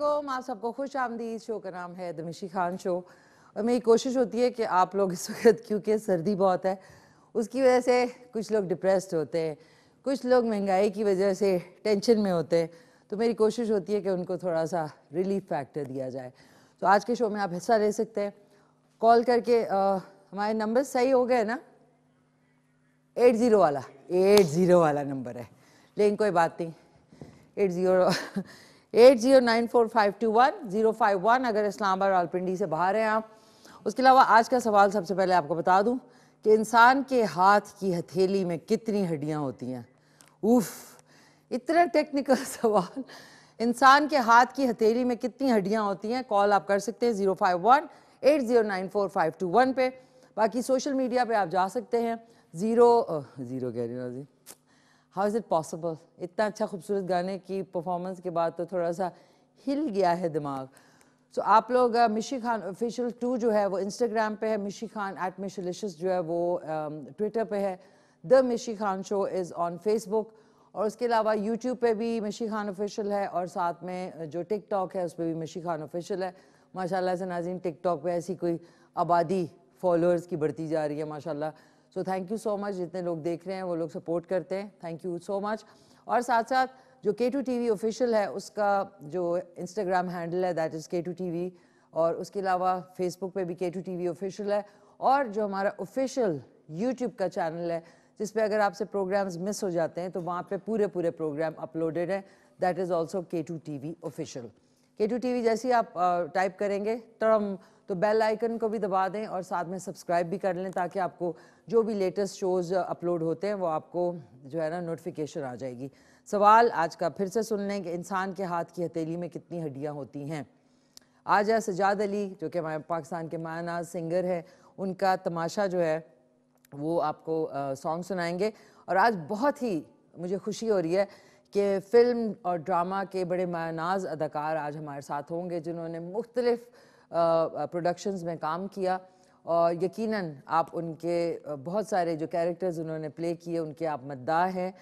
वालेकुम आप सबको खुश आमदी शो का नाम है दमिशी खान शो और मेरी कोशिश होती है कि आप लोग इस वक्त क्योंकि सर्दी बहुत है उसकी वजह से कुछ लोग डिप्रेस्ड होते हैं कुछ लोग महंगाई की वजह से टेंशन में होते हैं तो मेरी कोशिश होती है कि उनको थोड़ा सा रिलीफ फैक्टर दिया जाए तो आज के शो में आप हिस्सा ले सकते हैं कॉल करके हमारे नंबर सही हो गए ना एट ज़ीरो वाला एट ज़ीरो वाला नंबर है लेकिन कोई बात नहीं eight zero eight zero nine four five two one zero five one अगर इस्लामाबाद रावलपिंडी से बाहर हैं आप उसके अलावा आज का सवाल सबसे पहले आपको बता दूं कि इंसान के हाथ की हथेली में कितनी हड्डियां होती हैं उफ इतना टेक्निकल सवाल इंसान के हाथ की हथेली में कितनी हड्डियां होती हैं कॉल आप कर सकते हैं zero five one eight zero nine four five two one पे बाकी सोशल मीडिया पे आप जा सकते हैं ज़ीरो ज़ीरो कह रही हूँ हाउ इज़ इट पॉसिबल इतना अच्छा खूबसूरत गाने की परफॉर्मेंस के बाद तो थोड़ा सा हिल गया है दिमाग सो so, आप लोग uh, मिशी खान ऑफिशियल टू जो है वो इंस्टाग्राम पे है मिशी खान एट मिशलिशस जो है वो ट्विटर um, पे है the Mishi Khan show is on Facebook और उसके अलावा यूट्यूब पे भी मिशी खान ऑफिशियल है और साथ में uh, जो टिकटॉक है उस पर भी मिशी खान ऑफिशियल है माशाल्लाह से नाजीन टिकटॉक पे ऐसी कोई आबादी फॉलोअर्स की बढ़ती जा रही है माशाल्लाह so thank you so much जितने लोग देख रहे हैं वो लोग सपोर्ट करते हैं थैंक यू सो मच और साथ साथ जो के टू टी वी ऑफिशियल है उसका जो इंस्टाग्राम हैंडल है that is K two T V और उसके अलावा फेसबुक पे भी के टू टी वी ऑफिशियल है और जो हमारा ऑफिशियल यूट्यूब का चैनल है जिस पे अगर आपसे प्रोग्राम्स मिस हो जाते हैं तो वहाँ पे पूरे पूरे प्रोग्राम अपलोडेड हैं that is also K two T V official K two T V जैसे ही आप टाइप करेंगे तड़म तो बेल आइकन को भी दबा दें और साथ में सब्सक्राइब भी कर लें ताकि आपको जो भी लेटेस्ट शोज़ अपलोड होते हैं वो आपको जो है ना नोटिफिकेशन आ जाएगी सवाल आज का फिर से सुन लें कि इंसान के हाथ की हथेली में कितनी हड्डियाँ होती हैं आज है सजाद अली जो कि हमारे पाकिस्तान के मायानाज सिंगर है उनका तमाशा जो है वो आपको सॉन्ग uh, सुनाएंगे और आज बहुत ही मुझे खुशी हो रही है कि फ़िल्म और ड्रामा के बड़े मायानाज अदाकार आज हमारे साथ होंगे जिन्होंने मुख्तलिफ़ प्रोडक्शंस में काम किया और यकीनन आप उनके बहुत सारे जो कैरेक्टर्स उन्होंने प्ले किए उनके आप मद्दाह हैं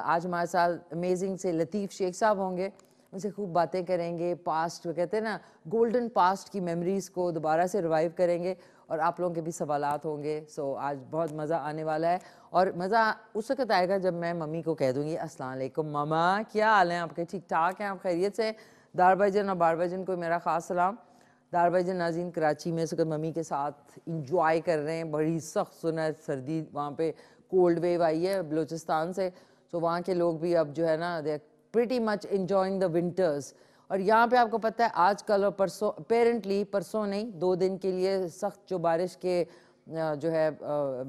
आज हमारे साथ अमेजिंग से लतीफ़ शेख साहब होंगे उनसे खूब बातें करेंगे पास्ट वो कहते हैं ना गोल्डन पास्ट की मेमोरीज़ को दोबारा से रिवाइव करेंगे और आप लोगों के भी सवाल होंगे सो आज बहुत मज़ा आने वाला है और मज़ा उस वक्त आएगा जब मैं मम्मी को कह दूँगी असलकुम मामा क्या हाल हैं आपके ठीक ठाक हैं आप खैरियत से दार भाईजन और बार जन को मेरा ख़ास सलाम दारबाज नाजीन कराची में इस मम्मी के साथ इंजॉय कर रहे हैं बड़ी सख्त सुना है सर्दी वहाँ पे कोल्ड वेव आई है बलूचिस्तान से तो वहाँ के लोग भी अब जो है ना they pretty much enjoying the winters और यहाँ पे आपको पता है आज कल और परसों अपेरेंटली परसों नहीं दो दिन के लिए सख्त जो बारिश के जो है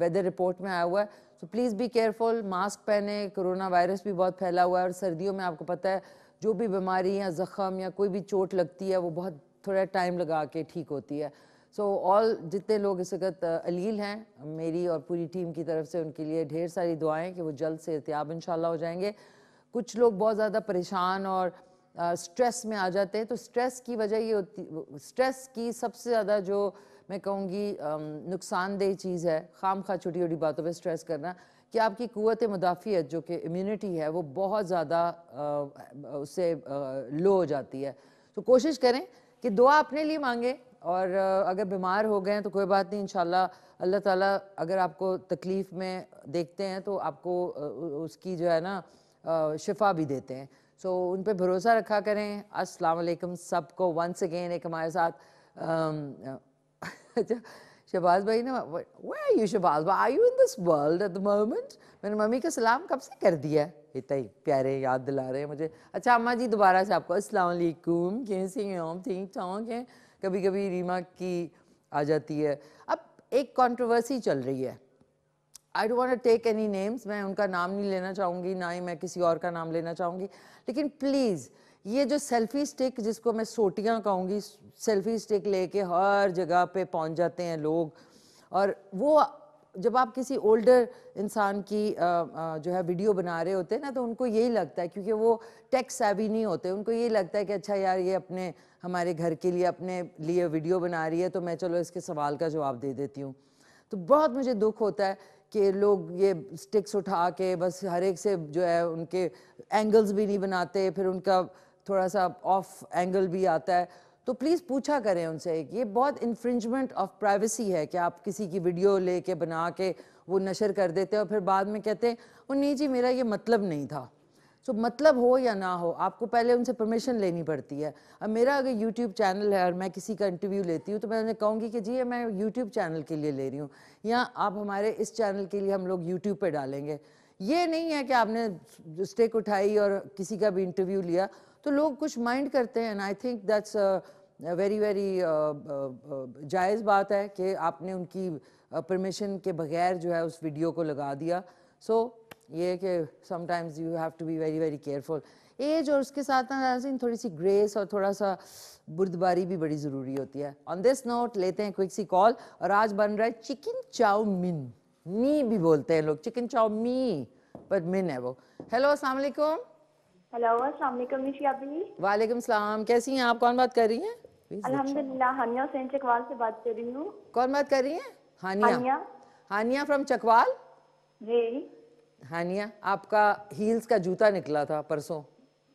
वेदर रिपोर्ट में आया हुआ है तो प्लीज़ बी केयरफुल मास्क पहने कोरोना वायरस भी बहुत फैला हुआ है और सर्दियों में आपको पता है जो भी बीमारी या ज़ख़म या कोई भी चोट लगती है वो बहुत थोड़ा टाइम लगा के ठीक होती है सो so, ऑल जितने लोग इस वक्त अलील हैं मेरी और पूरी टीम की तरफ से उनके लिए ढेर सारी दुआएं कि वो जल्द से एहतियाब इन हो जाएंगे कुछ लोग बहुत ज़्यादा परेशान और स्ट्रेस में आ जाते हैं तो स्ट्रेस की वजह ये होती स्ट्रेस की सबसे ज़्यादा जो मैं कहूँगी नुकसानदेह चीज़ है खाम खा छोटी छोटी बातों पर स्ट्रेस करना कि आपकी क़वत मुदाफ़ियत जो कि इम्यूनिटी है वो बहुत ज़्यादा उससे लो हो जाती है तो कोशिश करें कि दुआ अपने लिए मांगे और अगर बीमार हो गए तो कोई बात नहीं इन अल्लाह ताला अगर आपको तकलीफ़ में देखते हैं तो आपको उसकी जो है ना शिफा भी देते हैं सो so, उन पर भरोसा रखा करें अस्सलाम वालेकुम सबको वंस अगेन एक हमारे साथ अच्छा, शहबाज भाई ना वे आर यू शहबाज भाई are you in this world at the moment मैंने मम्मी का सलाम कब से कर दिया है इतना प्यारे याद दिला रहे हैं मुझे अच्छा अम्मा जी दोबारा से आपको असलकुम कैसे हैं हम ठीक ठाक हैं कभी कभी रीमा की आ जाती है अब एक कंट्रोवर्सी चल रही है I don't want take any names मैं उनका नाम नहीं लेना चाहूँगी ना ही मैं किसी और का नाम लेना चाहूँगी लेकिन प्लीज़ ये जो सेल्फी स्टिक जिसको मैं सोटियाँ कहूँगी सेल्फी स्टिक लेके हर जगह पे पहुँच जाते हैं लोग और वो जब आप किसी ओल्डर इंसान की आ, आ, जो है वीडियो बना रहे होते हैं ना तो उनको यही लगता है क्योंकि वो टेक्स सैवी नहीं होते उनको यही लगता है कि अच्छा यार ये अपने हमारे घर के लिए अपने लिए वीडियो बना रही है तो मैं चलो इसके सवाल का जवाब दे देती हूँ तो बहुत मुझे दुख होता है कि लोग ये स्टिक्स उठा के बस हर एक से जो है उनके एंगल्स भी नहीं बनाते फिर उनका थोड़ा सा ऑफ एंगल भी आता है तो प्लीज़ पूछा करें उनसे ये बहुत इन्फ्रिंजमेंट ऑफ प्राइवेसी है कि आप किसी की वीडियो ले के बना के वो नशर कर देते हैं और फिर बाद में कहते हैं वो नहीं जी मेरा ये मतलब नहीं था सो so, मतलब हो या ना हो आपको पहले उनसे परमिशन लेनी पड़ती है अब मेरा अगर यूट्यूब चैनल है और मैं किसी का इंटरव्यू लेती हूँ तो मैं उन्हें कहूँगी कि जी मैं यूट्यूब चैनल के लिए ले रही हूँ या आप हमारे इस चैनल के लिए हम लोग यूट्यूब पर डालेंगे ये नहीं है कि आपने स्टेक उठाई और किसी का भी इंटरव्यू लिया तो लोग कुछ माइंड करते हैं and I think that's very very जायज़ बात है कि आपने उनकी परमिशन uh, के बगैर जो है उस वीडियो को लगा दिया सो ये कि sometimes you have to be very very careful as और उसके साथ नाजिन थोड़ी सी ग्रेस और थोड़ा सा बुर्दबारी भी बड़ी ज़रूरी होती है ऑन दिस नोट लेते हैं क्विक सी कॉल और आज बन रहा है चिकन मिन मी भी बोलते हैं लोग चिकन मी पर मिन है वो हेलो असलकुम हेलो अस्सलाम जी सलाम कैसी हैं आप कौन बात कर रही हैं कौन बात कर रही हैं हानिया हानिया फ्रॉम चकवाल जी हानिया आपका हील्स का जूता निकला था परसों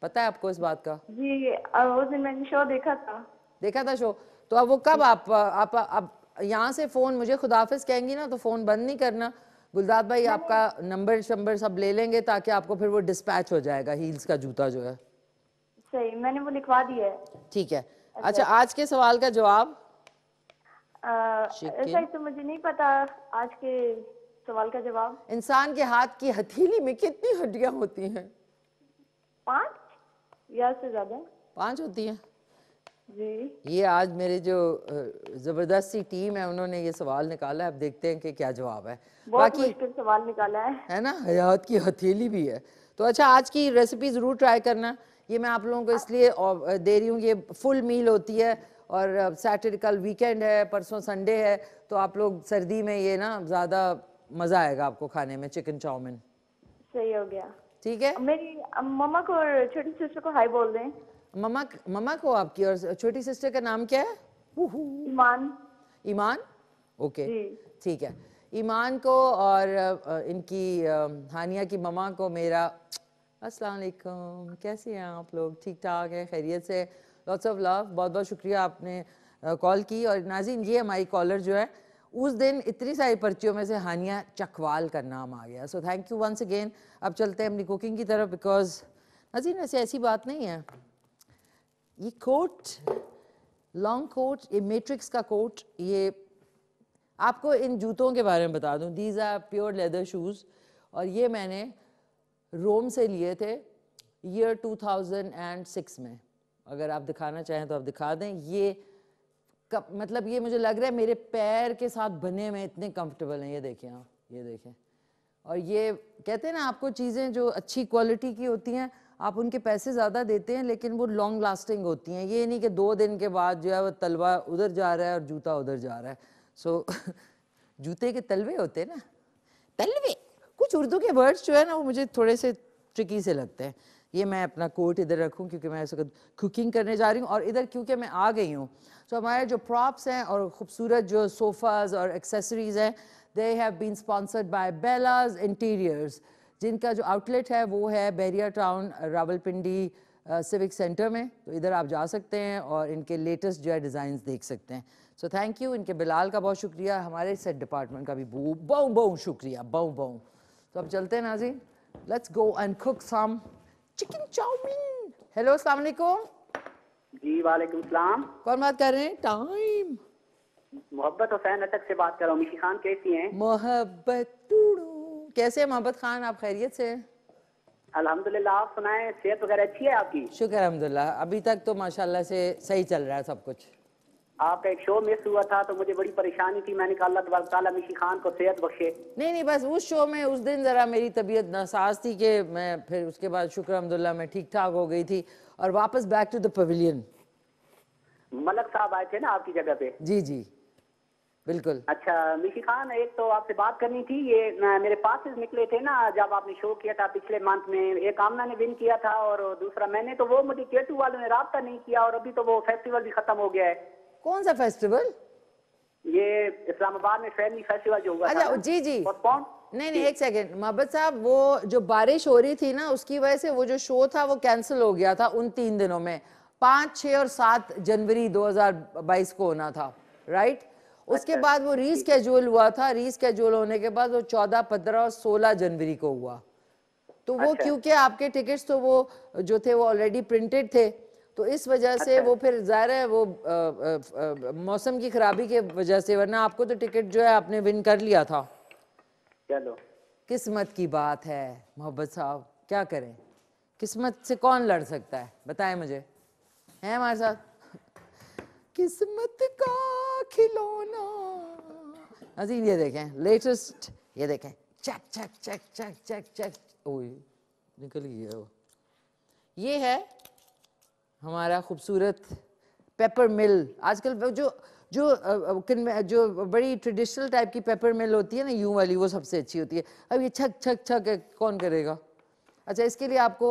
पता है आपको इस बात का जी उस दिन मैंने शो देखा था देखा था शो तो अब वो कब आप आप, आप, आप यहाँ से फ़ोन मुझे खुदाफिज कहेंगी ना तो फ़ोन बंद नहीं करना गुलदाद भाई आपका नंबर शंबर सब ले लेंगे ताकि आपको फिर वो डिस्पैच हो जाएगा हील्स का जूता जो है सही मैंने वो लिखवा दिया है ठीक है अच्छा, अच्छा आज के सवाल का जवाब ऐसा तो मुझे नहीं पता आज के सवाल का जवाब इंसान के हाथ की हथेली में कितनी हड्डियां होती हैं पांच या से ज्यादा पांच होती हैं जी ये आज मेरे जो जबरदस्ती टीम है उन्होंने ये सवाल निकाला है अब देखते हैं कि क्या जवाब है बाकी सवाल निकाला है है ना हयात की हथेली भी है तो अच्छा आज की रेसिपी ज़रूर ट्राई करना ये मैं आप लोगों को इसलिए दे रही हूँ ये फुल मील होती है और सैटरडे कल वीकेंड है परसों संडे है तो आप लोग सर्दी में ये ना ज़्यादा मज़ा आएगा आपको खाने में चिकन चाउमिन सही हो गया ठीक है मेरी मम्मा को छोटी सिस्टर को हाई बोल दें ममा ममा को आपकी और छोटी सिस्टर का नाम क्या है ईमान ईमान ओके ठीक है ईमान को और इनकी हानिया की ममा को मेरा अस्सलाम वालेकुम कैसे हैं आप लोग ठीक ठाक हैं खैरियत से लॉट्स ऑफ लव बहुत बहुत शुक्रिया आपने कॉल की और नाजिन ये हमारी कॉलर जो है उस दिन इतनी सारी पर्चियों में से हानिया चकवाल का नाम आ गया so thank you once again अब चलते हैं अपनी कुकिंग की तरफ बिकॉज नाजीन ऐसी ऐसी बात नहीं है ये कोट लॉन्ग कोट ये मेट्रिक्स का कोट ये आपको इन जूतों के बारे में बता दूं these are pure leather shoes और ये मैंने रोम से लिए थे ईयर 2006 में अगर आप दिखाना चाहें तो आप दिखा दें ये कप, मतलब ये मुझे लग रहा है मेरे पैर के साथ बने में इतने कंफर्टेबल हैं ये देखें आप ये देखें और ये कहते हैं ना आपको चीज़ें जो अच्छी क्वालिटी की होती हैं आप उनके पैसे ज़्यादा देते हैं लेकिन वो लॉन्ग लास्टिंग होती हैं ये नहीं कि दो दिन के बाद जो है वो तलवा उधर जा रहा है और जूता उधर जा रहा है सो so, जूते के तलवे होते हैं ना तलवे कुछ उर्दू के वर्ड्स जो है ना वो मुझे थोड़े से ट्रिकी से लगते हैं ये मैं अपना कोट इधर रखूँ क्योंकि मैं इस वक्त कुकिंग करने जा रही हूँ और इधर क्योंकि मैं आ गई हूँ सो so, हमारे जो प्रॉप्स हैं और खूबसूरत जो सोफ़ाज़ और एक्सेसरीज़ हैं they have been sponsored by बेलाज इंटीरियर्स जिनका जो आउटलेट है वो है Bahria town Rawalpindi civic centre में तो इधर आप जा सकते हैं और इनके लेटेस्ट जो है डिज़ाइन देख सकते हैं सो थैंक यू इनके बिलाल का बहुत शुक्रिया हमारे सेट डिपार्टमेंट का भी बहु बहु बहु शुक्रिया बहु बहु तो अब चलते हैं नाजी let's go and cook some chicken chow mein hello अस्सलाम वालेकुम जी वालेकुम सलाम कौन बात कर रहे हैं टाइम मोहब्बत हुसैन अटक से बात कर रहा हूँ मिशी खान कैसी हैं मोहब्बत टूड़ो कैसे मोहब्बत खान आप खैरियत से अल्हम्दुलिल्लाह आप सुनाएं सेहत वगैरह अच्छी है आपकी शुक्र अल्हम्दुलिल्लाह अभी तक तो माशाल्लाह से सही चल रहा है सब कुछ आपका एक शो मिस हुआ था तो मुझे बड़ी परेशानी थी मैंने कहा अल्लाह ताला मिशी खान को सेहत बख्शे नहीं नहीं बस उस शो में उस दिन ज़रा मेरी तबीयत नासाज थी कि मैं फिर उसके बाद शुक्र अलहमदिल्ला मैं ठीक ठाक हो गई थी और वापस back to the pavilion Malak साहब आए थे ना आपकी जगह पे जी जी बिल्कुल अच्छा मिकी खान एक तो आपसे बात करनी थी ये मेरे पासेस निकले थे ना जब आपने शो किया था पिछले मंथ में एक आमना ने विन किया था और दूसरा मैंने तो वो मुझे केटू वालों ने रहा नहीं किया और अभी तो वो फेस्टिवल भी खत्म हो गया है कौन सा फेस्टिवल ये इस्लामाबाद में फैमिली फेस्टिवल जो हुआ अच्छा, था जी जी कौन नहीं नहीं एक सेकेंड मोहब्बत साहब वो जो बारिश हो रही थी ना उसकी वजह से वो जो शो था वो कैंसिल हो गया था उन तीन दिनों में पाँच छः और सात जनवरी 2022 को होना था राइट उसके अच्छा, बाद वो स्केजल हुआ था स्केजल होने के बाद वो चौदह पंद्रह और सोलह जनवरी को हुआ तो अच्छा, वो क्योंकि आपके टिकट्स तो वो जो थे वो ऑलरेडी प्रिंटेड थे तो इस वजह से अच्छा। वो फिर ज़ाहिर है वो मौसम की खराबी के वजह से वरना आपको तो टिकट जो है आपने विन कर लिया था चलो किस्मत की बात है मोहब्बत साहब क्या करें किस्मत से कौन लड़ सकता है बताएं मुझे हैं हमारे साथ किस्मत का खिलौना अजीम ये देखें लेटेस्ट ये देखें चक चक चक चक चक चक ओए निकल गया वो ये है हमारा खूबसूरत पेपर मिल आजकल जो जो जो बड़ी ट्रेडिशनल टाइप की पेपर मिल होती है ना यूं वाली वो सबसे अच्छी होती है अब ये छक छक छक कौन करेगा अच्छा इसके लिए आपको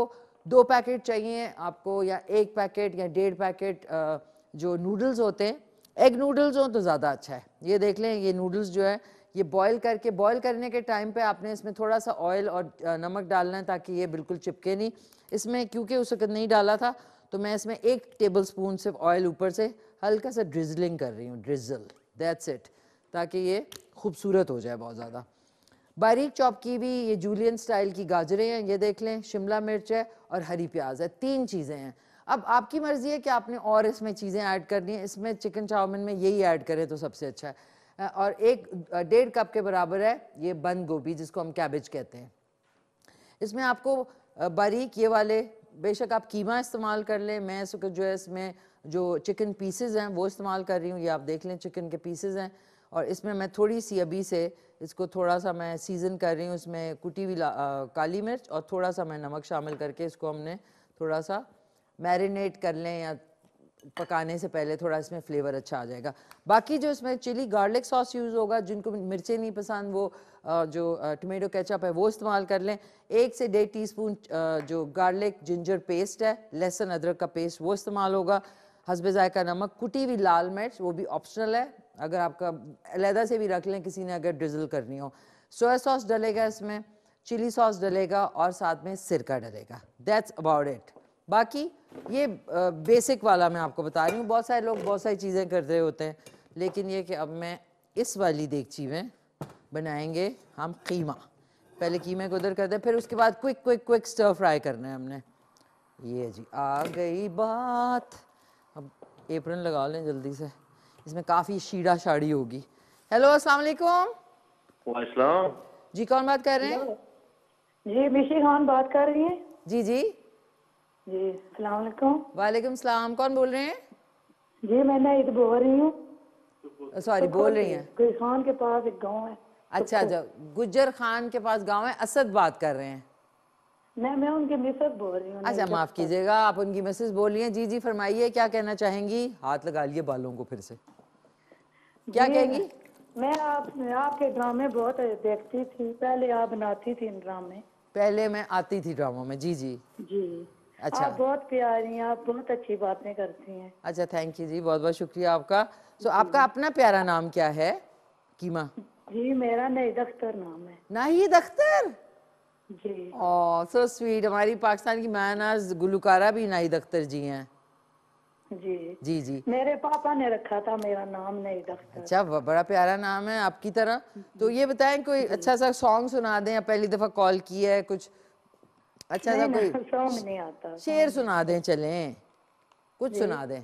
दो पैकेट चाहिए आपको या एक पैकेट या डेढ़ पैकेट आ, जो नूडल्स होते हैं एग नूडल्स हों तो ज़्यादा अच्छा है ये देख लें ये नूडल्स जो है ये बॉईल करके बॉईल करने के टाइम पे आपने इसमें थोड़ा सा ऑयल और नमक डालना है ताकि ये बिल्कुल चिपके नहीं इसमें क्योंकि उस वक्त नहीं डाला था तो मैं इसमें एक टेबल स्पून सिर्फ ऑयल ऊपर से हल्का सा ड्रिजलिंग कर रही हूँ ड्रिजल दैट्स इट ताकि ये खूबसूरत हो जाए बहुत ज़्यादा बारीक चॉप की भी ये जूलियन स्टाइल की गाजरें हैं ये देख लें शिमला मिर्च है और हरी प्याज है तीन चीज़ें हैं अब आपकी मर्जी है कि आपने और इसमें चीज़ें ऐड करनी है इसमें चिकन चाउमिन में यही ऐड करें तो सबसे अच्छा है और एक डेढ़ कप के बराबर है ये बंद गोभी जिसको हम कैबेज कहते हैं इसमें आपको बारीक ये वाले बेशक आप कीमा इस्तेमाल कर लें मैं इसको जो है इसमें जो चिकन पीसेज हैं वो इस्तेमाल कर रही हूँ ये आप देख लें चिकन के पीसेज हैं और इसमें मैं थोड़ी सी अभी से इसको थोड़ा सा मैं सीज़न कर रही हूँ इसमें कुटी हुई काली मिर्च और थोड़ा सा मैं नमक शामिल करके इसको हमने थोड़ा सा मैरिनेट कर लें या पकाने से पहले थोड़ा इसमें फ्लेवर अच्छा आ जाएगा बाकी जो इसमें चिली गार्लिक सॉस यूज़ होगा जिनको मिर्चें नहीं पसंद वो जो टमेटो केचप है वो इस्तेमाल कर लें एक से डेढ़ टीस्पून जो गार्लिक जिंजर पेस्ट है लहसुन अदरक का पेस्ट वो इस्तेमाल होगा हसबे ज़ायका नमक कुटी हुई लाल मिर्च वो भी ऑप्शनल है अगर आपका अलहदा से भी रख लें किसी ने अगर ड्रिजल करनी हो सोया सॉस डलेगा इसमें चिली सॉस डलेगा और साथ में सिरका डलेगा दैट्स अबाउट इट बाकी ये बेसिक वाला मैं आपको बता रही हूँ बहुत सारे लोग बहुत सारी चीज़ें कर रहे होते हैं लेकिन ये कि अब मैं इस वाली देगची में बनाएंगे हम कीमा पहले कीमे को उधर करते हैं फिर उसके बाद quick quick quick stir fry करना है हमने ये जी आ गई बात अब एप्रन लगा लें जल्दी से इसमें काफ़ी शीड़ा शाड़ी होगी हेलो अस्सलाम वालेकुम जी कौन बात कर रहे हैं जी मिशी खान बात कर रही हैं जी जी जी वालेकुम सलाम कौन बोल रहे हैं जी मैं नईद बोल रही हूँ सॉरी बोल रही हैं खान के पास एक गांव है अच्छा तो- जब गुजर खान के पास गांव है असद बात कर रहे हैं मैं मैं उनके मिसेज बोल रही हूँ अच्छा माफ कीजिएगा आप उनकी मिसेस बोल रही हैं जी जी फरमाइए क्या कहना चाहेंगी हाथ लगा लिए बालों को फिर से क्या कहेंगी मैं आप आपके ड्रामे बहुत देखती थी पहले आप बनाती थी ड्रामे पहले मैं आती थी ड्रामो में जी जी जी अच्छा आप बहुत प्यारी हैं आप बहुत अच्छी बातें करती हैं अच्छा थैंक यू जी बहुत बहुत शुक्रिया आपका सो so, आपका अपना प्यारा नाम क्या है कीमा जी मेरा नहीद दख्तर नाम है Nahid Akhtar ji oh so sweet हमारी पाकिस्तान की मायनाज गुलकारा भी नाहिद अख्तर जी हैं जी जी जी मेरे पापा ने रखा था मेरा नाम नहीं दफ्तर अच्छा बड़ा प्यारा नाम है आपकी तरह तो ये बताएं कोई अच्छा सा सॉन्ग सुना दें पहली दफा कॉल किया है कुछ अच्छा नहीं कोई नहीं आता शेर सुना दें चलें कुछ सुना दें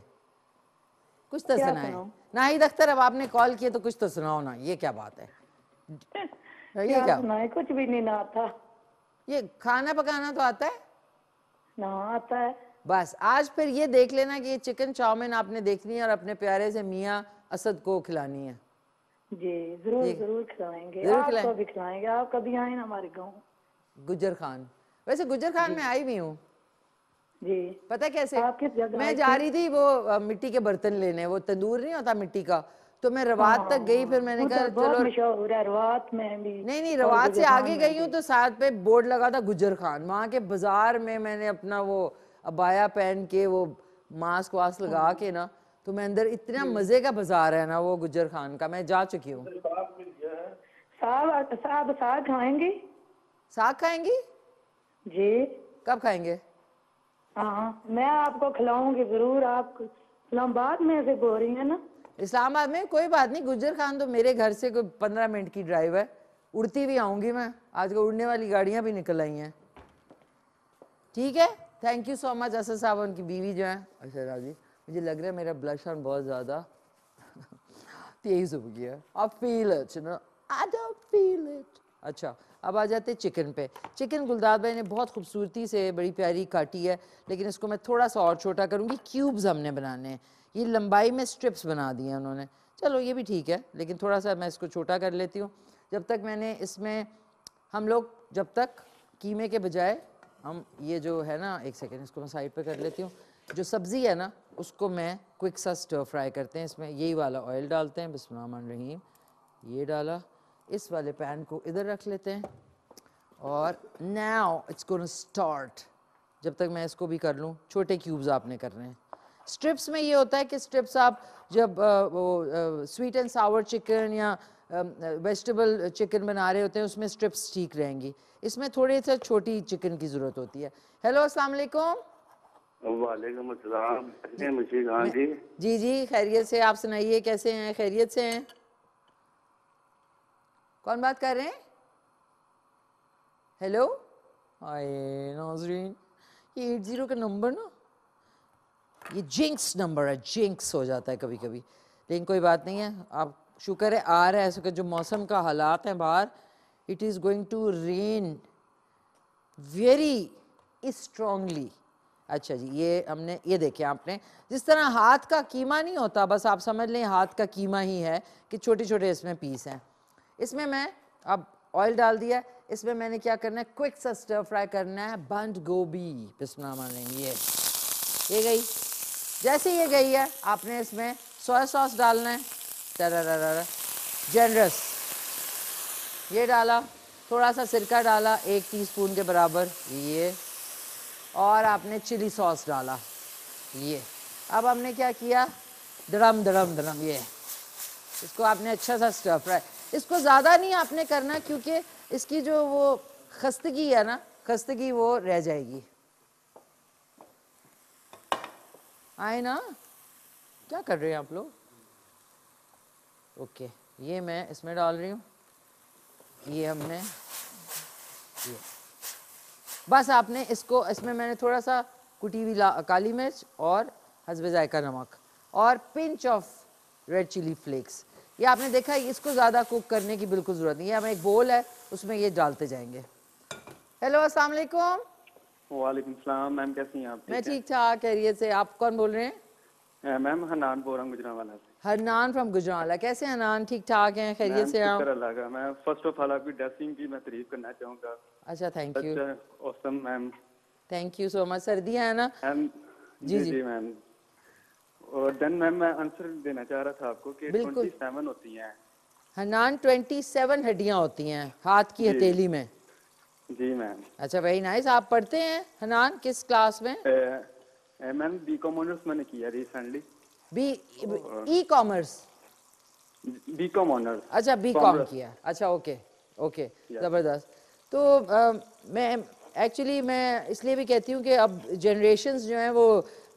कुछ तो सुनाए ही दख्तर अब आपने कॉल किया तो कुछ तो सुनाओ ना ये क्या बात है ये क्या सुनाए कुछ भी नहीं ना आता ये खाना पकाना तो आता है ना आता है बस आज फिर ये देख लेना कि ये चिकन चाउमिन आपने देखनी है और अपने प्यारे से मियाँ असद को खिलानी है जी जरूर जरूर खिलाएंगे जरूर खिलाएंगे आप कभी आए ना हमारे गाँव गुजर खान वैसे गुजर खान में आई भी हूँ जी पता कैसे मैं जा रही थी वो मिट्टी के बर्तन लेने वो तंदूर नहीं होता मिट्टी का तो मैं रवात हाँ, तक गई फिर मैंने कहा चलो रवात में भी नहीं नहीं रवात से आगे हाँ, गई हाँ, हूँ तो साथ पे बोर्ड लगा था गुजर खान वहाँ के बाजार में मैंने अपना वो अबाया पहन के वो मास्क वास्क लगा के ना तो मैं अंदर इतना मजे का बाजार है ना वो गुजर खान का मैं जा चुकी हूँ साग खाएंगी साग खाएंगी जी कब खाएंगे हाँ मैं आपको खिलाऊंगी जरूर आप इस्लामाबाद में ऐसे बोल रही है ना इस्लामाबाद में कोई बात नहीं गुजर खान तो मेरे घर से कोई पंद्रह मिनट की ड्राइव है उड़ती भी आऊंगी मैं आजकल उड़ने वाली गाड़ियां भी निकल आई हैं ठीक है thank you so much Asad साहब उनकी बीवी जो है अच्छा राजी मुझे लग रहा है मेरा ब्लश ऑन बहुत ज़्यादा तेज़ हो गया I feel it I don't feel it अच्छा अब आ जाते चिकन पे चिकन गुलदार भाई ने बहुत खूबसूरती से बड़ी प्यारी काटी है लेकिन इसको मैं थोड़ा सा और छोटा करूँगी क्यूब्स हमने बनाने हैं ये लंबाई में स्ट्रिप्स बना दिए हैं उन्होंने चलो ये भी ठीक है लेकिन थोड़ा सा मैं इसको छोटा कर लेती हूँ जब तक मैंने इसमें हम लोग जब तक कीमे के बजाय हम ये जो है ना एक सेकेंड इसको मैं साइड पर कर लेती हूँ जो सब्ज़ी है ना उसको मैं क्विक सा स्टर फ्राई करते हैं इसमें यही वाला ऑयल डालते हैं बिस्मान रहीम ये डाला इस वाले पैन को इधर रख लेते हैं और नाउ इट्स गोना स्टार्ट जब तक मैं इसको भी कर लूँ छोटे क्यूब्स आपने कर रहे हैं स्ट्रिप्स में ये होता है कि स्ट्रिप्स आप जब वो स्वीट एंड सावर चिकन या वेजिटेबल चिकन बना रहे होते हैं उसमें स्ट्रिप्स ठीक रहेंगी इसमें थोड़ी सा छोटी चिकन की ज़रूरत होती है हेलो अस्सलाम वालेकुम वालेकुम अस्सलाम जी जी खैरियत से आप सुनाइए कैसे हैं खैरियत से हैं कौन बात कर रहे हैं हेलो आए नाजरीन ये एट ज़ीरो का नंबर ना ये जिंक्स नंबर है जिंक्स हो जाता है कभी कभी लेकिन कोई बात नहीं है आप शुक्र है आ रहा है ऐसे जो मौसम का हालात है बाहर it is going to rain very strongly अच्छा जी ये हमने ये देखे आपने जिस तरह हाथ का कीमा नहीं होता बस आप समझ लें हाथ का कीमा ही है कि छोटे छोटे इसमें पीस हैं इसमें मैं अब ऑयल डाल दिया इसमें मैंने क्या करना है क्विक सा स्टर फ्राई करना है बंद गोभी बिस्मिल्लाह ये ये गई जैसे ये गई है आपने इसमें सोया सॉस डालना है टरा जेनरस ये डाला थोड़ा सा सिरका डाला एक स्पून के बराबर ये और आपने चिली सॉस डाला ये अब हमने क्या किया धड़म धड़म धड़म ये इसको आपने अच्छा सा स्टफ फ्राई इसको ज़्यादा नहीं आपने करना क्योंकि इसकी जो वो खस्तगी है ना खस्तगी वो रह जाएगी आए ना क्या कर रहे हैं आप लोग ओके ये मैं इसमें डाल रही हूँ ये हमने ये बस आपने इसको इसमें मैंने थोड़ा सा कुटी हुई काली मिर्च और हसबे जायका नमक और pinch of red chilli flakes ये आपने देखा है इसको ज़्यादा कुक करने की बिल्कुल ज़रूरत नहीं है हमें एक बोल है उसमें ये डालते जाएंगे हेलो अस्सलाम वालेकुम वालेकुम सलाम मैम कैसी हैं आप मैं ठीक ठाक खैरियत से आप कौन बोल रहे हैं मैम हनान बोल रहा हूँ वाला से हनान फ्रॉम गुजरावाला कैसे हनान ठीक ठाक हैं खैरियत से आप अल्लाह का मैं फर्स्ट ऑफ ऑल आपकी ड्रेसिंग की मैं तारीफ करना चाहूंगा अच्छा thank you awesome ma'am thank you so much सर्दी है ना जी जी मैम देन मैम मैं आंसर देना चाह रहा था आपको कि 27 होती हैं हनान 27 हड्डियां होती हैं हाथ की हथेली में जी मैम अच्छा वेरी नाइस आप पढ़ते हैं हनान किस क्लास में मैम बी कॉमर्स मैंने किया recently B E commerce B com अच्छा बी कॉम किया अच्छा ओके ओके ज़बरदस्त तो आ, मैं एक्चुअली मैं इसलिए भी कहती हूँ कि अब जनरेशन जो हैं वो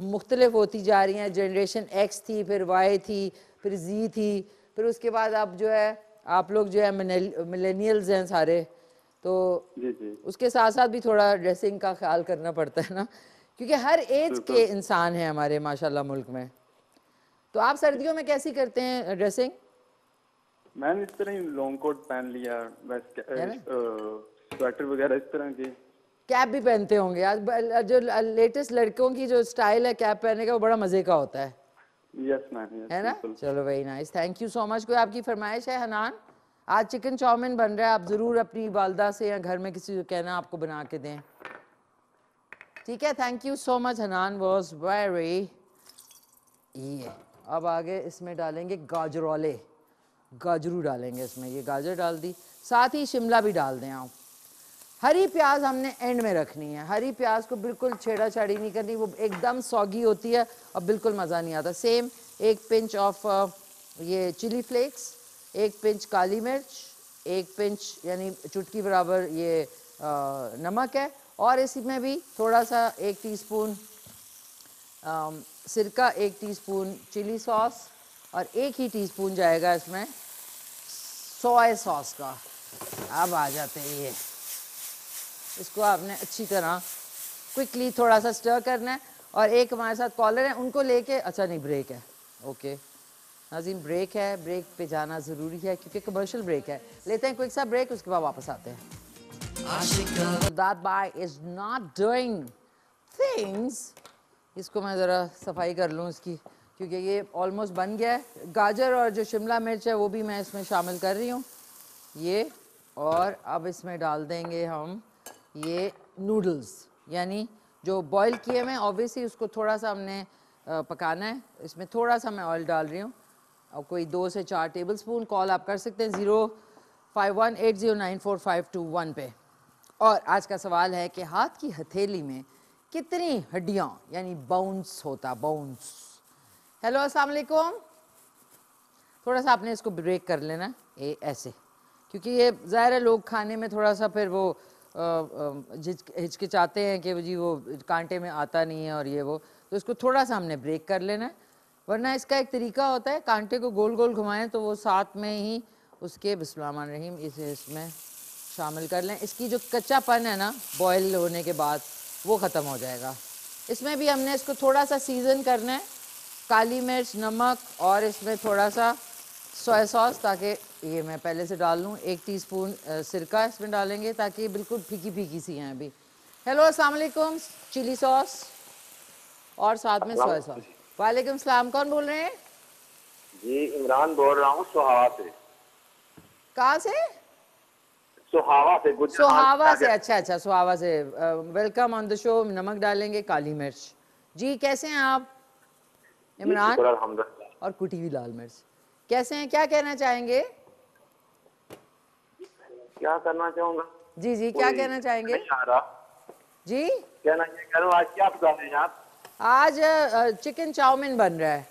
मुख्तलिफ होती जा रही हैं जनरेशन एक्स थी फिर वाई थी फिर जी थी फिर उसके बाद आप जो है आप लोग जो है मिलेनियल्स हैं सारे तो जी जी। उसके साथ साथ भी थोड़ा ड्रेसिंग का ख्याल करना पड़ता है ना क्योंकि हर एज के इंसान हैं हमारे माशाल्लाह मुल्क में तो आप सर्दियों में कैसी करते हैं ड्रेसिंग मैंने इस तरह लॉन्ग कोट पहन लिया स्वेटर वगैरह इस तरह की कैप भी पहनते होंगे आज जो लेटेस्ट लड़कों की जो स्टाइल है कैप पहनने का वो बड़ा मजे का होता है yes, yes, है ना चलो very nice thank you so much कोई आपकी फरमाइश है हनान आज चिकन चाउमिन बन रहा है आप ज़रूर अपनी वालदा से या घर में किसी को कहना आपको बना के दें ठीक है thank you so much Hanan was very ये अब आगे इसमें डालेंगे गाजरौले गाजरू डालेंगे इसमें ये गाजर डाल दी साथ ही शिमला भी डाल दें आप हरी प्याज हमने एंड में रखनी है हरी प्याज को बिल्कुल छेड़ा छाड़ी नहीं करनी वो एकदम सौगी होती है और बिल्कुल मज़ा नहीं आता सेम एक पिंच ऑफ uh, ये चिली फ्लेक्स एक पिंच काली मिर्च एक पिंच यानी चुटकी बराबर ये आ, uh, नमक है और इसी में भी थोड़ा सा एक टीस्पून um, सिरका एक टीस्पून चिली सॉस और एक ही टीस्पून जाएगा इसमें सोया सॉस का अब आ जाते हैं ये इसको आपने अच्छी तरह क्विकली थोड़ा सा स्टर करना है और एक हमारे साथ कॉलर है उनको लेके अच्छा नहीं ब्रेक है ओके नाजीम ब्रेक है ब्रेक पे जाना ज़रूरी है क्योंकि कमर्शियल ब्रेक है लेते हैं क्विक सा ब्रेक उसके बाद वापस आते हैं दाद बाय इज नॉट डूइंग थिंग्स इसको मैं ज़रा सफाई कर लूँ इसकी क्योंकि ये ऑलमोस्ट बन गया है गाजर और जो शिमला मिर्च है वो भी मैं इसमें शामिल कर रही हूँ ये और अब इसमें डाल देंगे हम ये नूडल्स यानी जो बॉईल किए हुए ऑब्वियसली उसको थोड़ा सा हमने पकाना है इसमें थोड़ा सा मैं ऑयल डाल रही हूँ और कोई दो से चार टेबल स्पून कॉल आप कर सकते हैं zero five one eight zero nine four five two one पे और आज का सवाल है कि हाथ की हथेली में कितनी हड्डियाँ यानी बाउंस होता बाउंस हेलो असलकुम थोड़ा सा आपने इसको ब्रेक कर लेना ए ऐसे क्योंकि ये ज़ाहिर है लोग खाने में थोड़ा सा फिर वो हिचकिचाते हैं कि जी वो कांटे में आता नहीं है और ये वो तो इसको थोड़ा सा हमने ब्रेक कर लेना है वरना इसका एक तरीका होता है कांटे को गोल गोल घुमाएं तो वो साथ में ही उसके बसमान रहीम इसे इसमें शामिल कर लें इसकी जो कच्चापन है ना बॉयल होने के बाद वो ख़त्म हो जाएगा इसमें भी हमने इसको थोड़ा सा सीज़न करना है काली मिर्च नमक और इसमें थोड़ा सा सोया सॉस ताकि ये मैं पहले से डाल लूँ एक टीस्पून सिरका इसमें डालेंगे ताकि ये बिल्कुल फीकी फीकी सी हैं अभी हेलो असलकुम चिली सॉस और साथ में सोया सॉस वालेकुम सलाम कौन बोल रहे हैं जी इमरान बोल रहा हूँ सुहावा से कहाँ से सुहावा से कुछ सुहावा से अच्छा अच्छा सुहावा से वेलकम ऑन द शो नमक डालेंगे काली मिर्च जी कैसे हैं आप इमरान और कुटी हुई लाल मिर्च कैसे हैं क्या कहना चाहेंगे क्या करना चाहूंगा जी जी क्या कहना चाहेंगे जी कहना करूँ आज क्या बता रहे हैं आप आज चिकन चाउमिन बन रहा है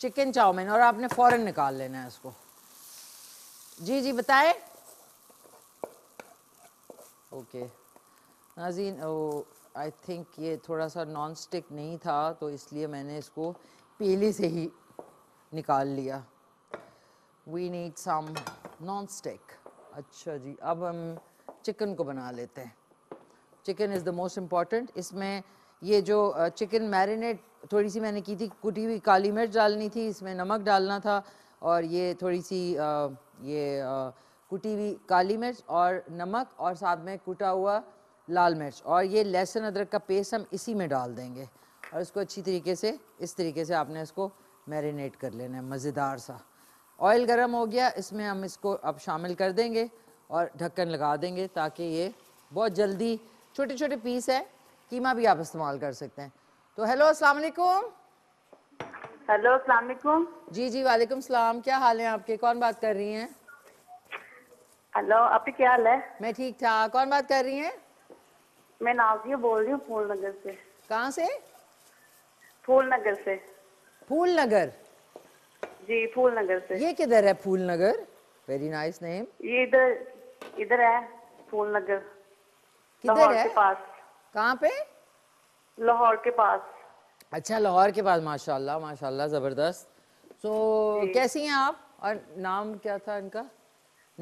चिकन चाउमिन और आपने फौरन निकाल लेना है उसको जी जी बताएं ओके नाजीन ओ आई थिंक ये थोड़ा सा नॉन स्टिक नहीं था तो इसलिए मैंने इसको पीली से ही निकाल लिया we need some non stick अच्छा जी अब हम चिकन को बना लेते हैं chicken is the most important इसमें ये जो चिकन मैरिनेट थोड़ी सी मैंने की थी कुटी हुई काली मिर्च डालनी थी इसमें नमक डालना था और ये थोड़ी सी आ, ये आ, कुटी हुई काली मिर्च और नमक और साथ में कुटा हुआ लाल मिर्च और ये लहसुन अदरक का पेस्ट हम इसी में डाल देंगे और इसको अच्छी तरीके से इस तरीके से आपने इसको मैरिनेट कर लेना है मज़ेदार सा ऑयल गर्म हो गया इसमें हम इसको अब शामिल कर देंगे और ढक्कन लगा देंगे ताकि ये बहुत जल्दी छोटे छोटे पीस है कीमा भी आप इस्तेमाल कर सकते हैं तो हेलो अस्सलाम वालेकुम हेलो अस्सलाम वालेकुम जी जी वालेकुम सलाम क्या हाल है आपके कौन बात कर रही हैं हेलो आपके क्या हाल है मैं ठीक ठाक कौन बात कर रही हैं मैं नाजिया बोल रही हूँ फूल नगर से कहाँ से फूल नगर से फूल नगर जी फूल नगर से ये किधर है Phool Nagar very nice name ये इधर इधर है फूल नगर किधर है पास कहाँ पे लाहौर के पास अच्छा लाहौर के पास माशाल्लाह माशाल्लाह जबरदस्त सो so, कैसी हैं आप और नाम क्या था इनका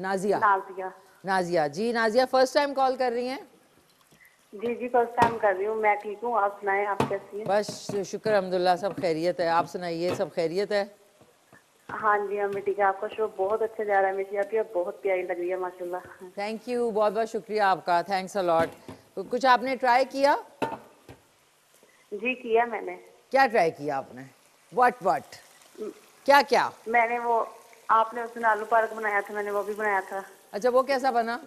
Nazia Nazia Nazia ji Nazia first time call कर रही हैं जी जी फर्स्ट तो काम कर रही हूँ मैं ठीक हूँ आप सुनाए आप कैसी हैं बस शुक्र अलहमदिल्ला सब खैरियत है आप सुनाइए सब खैरियत है हाँ जी हमें ठीक है आपका शो बहुत अच्छा जा रहा है मेरी आपकी बहुत प्यारी लग रही है माशाल्लाह थैंक यू बहुत बहुत शुक्रिया आपका थैंक्स अलॉट कुछ आपने ट्राई किया जी किया मैंने क्या ट्राई किया आपने वट वट क्या क्या मैंने वो आपने उसने आलू पालक बनाया था मैंने वो भी बनाया था अच्छा वो कैसा बना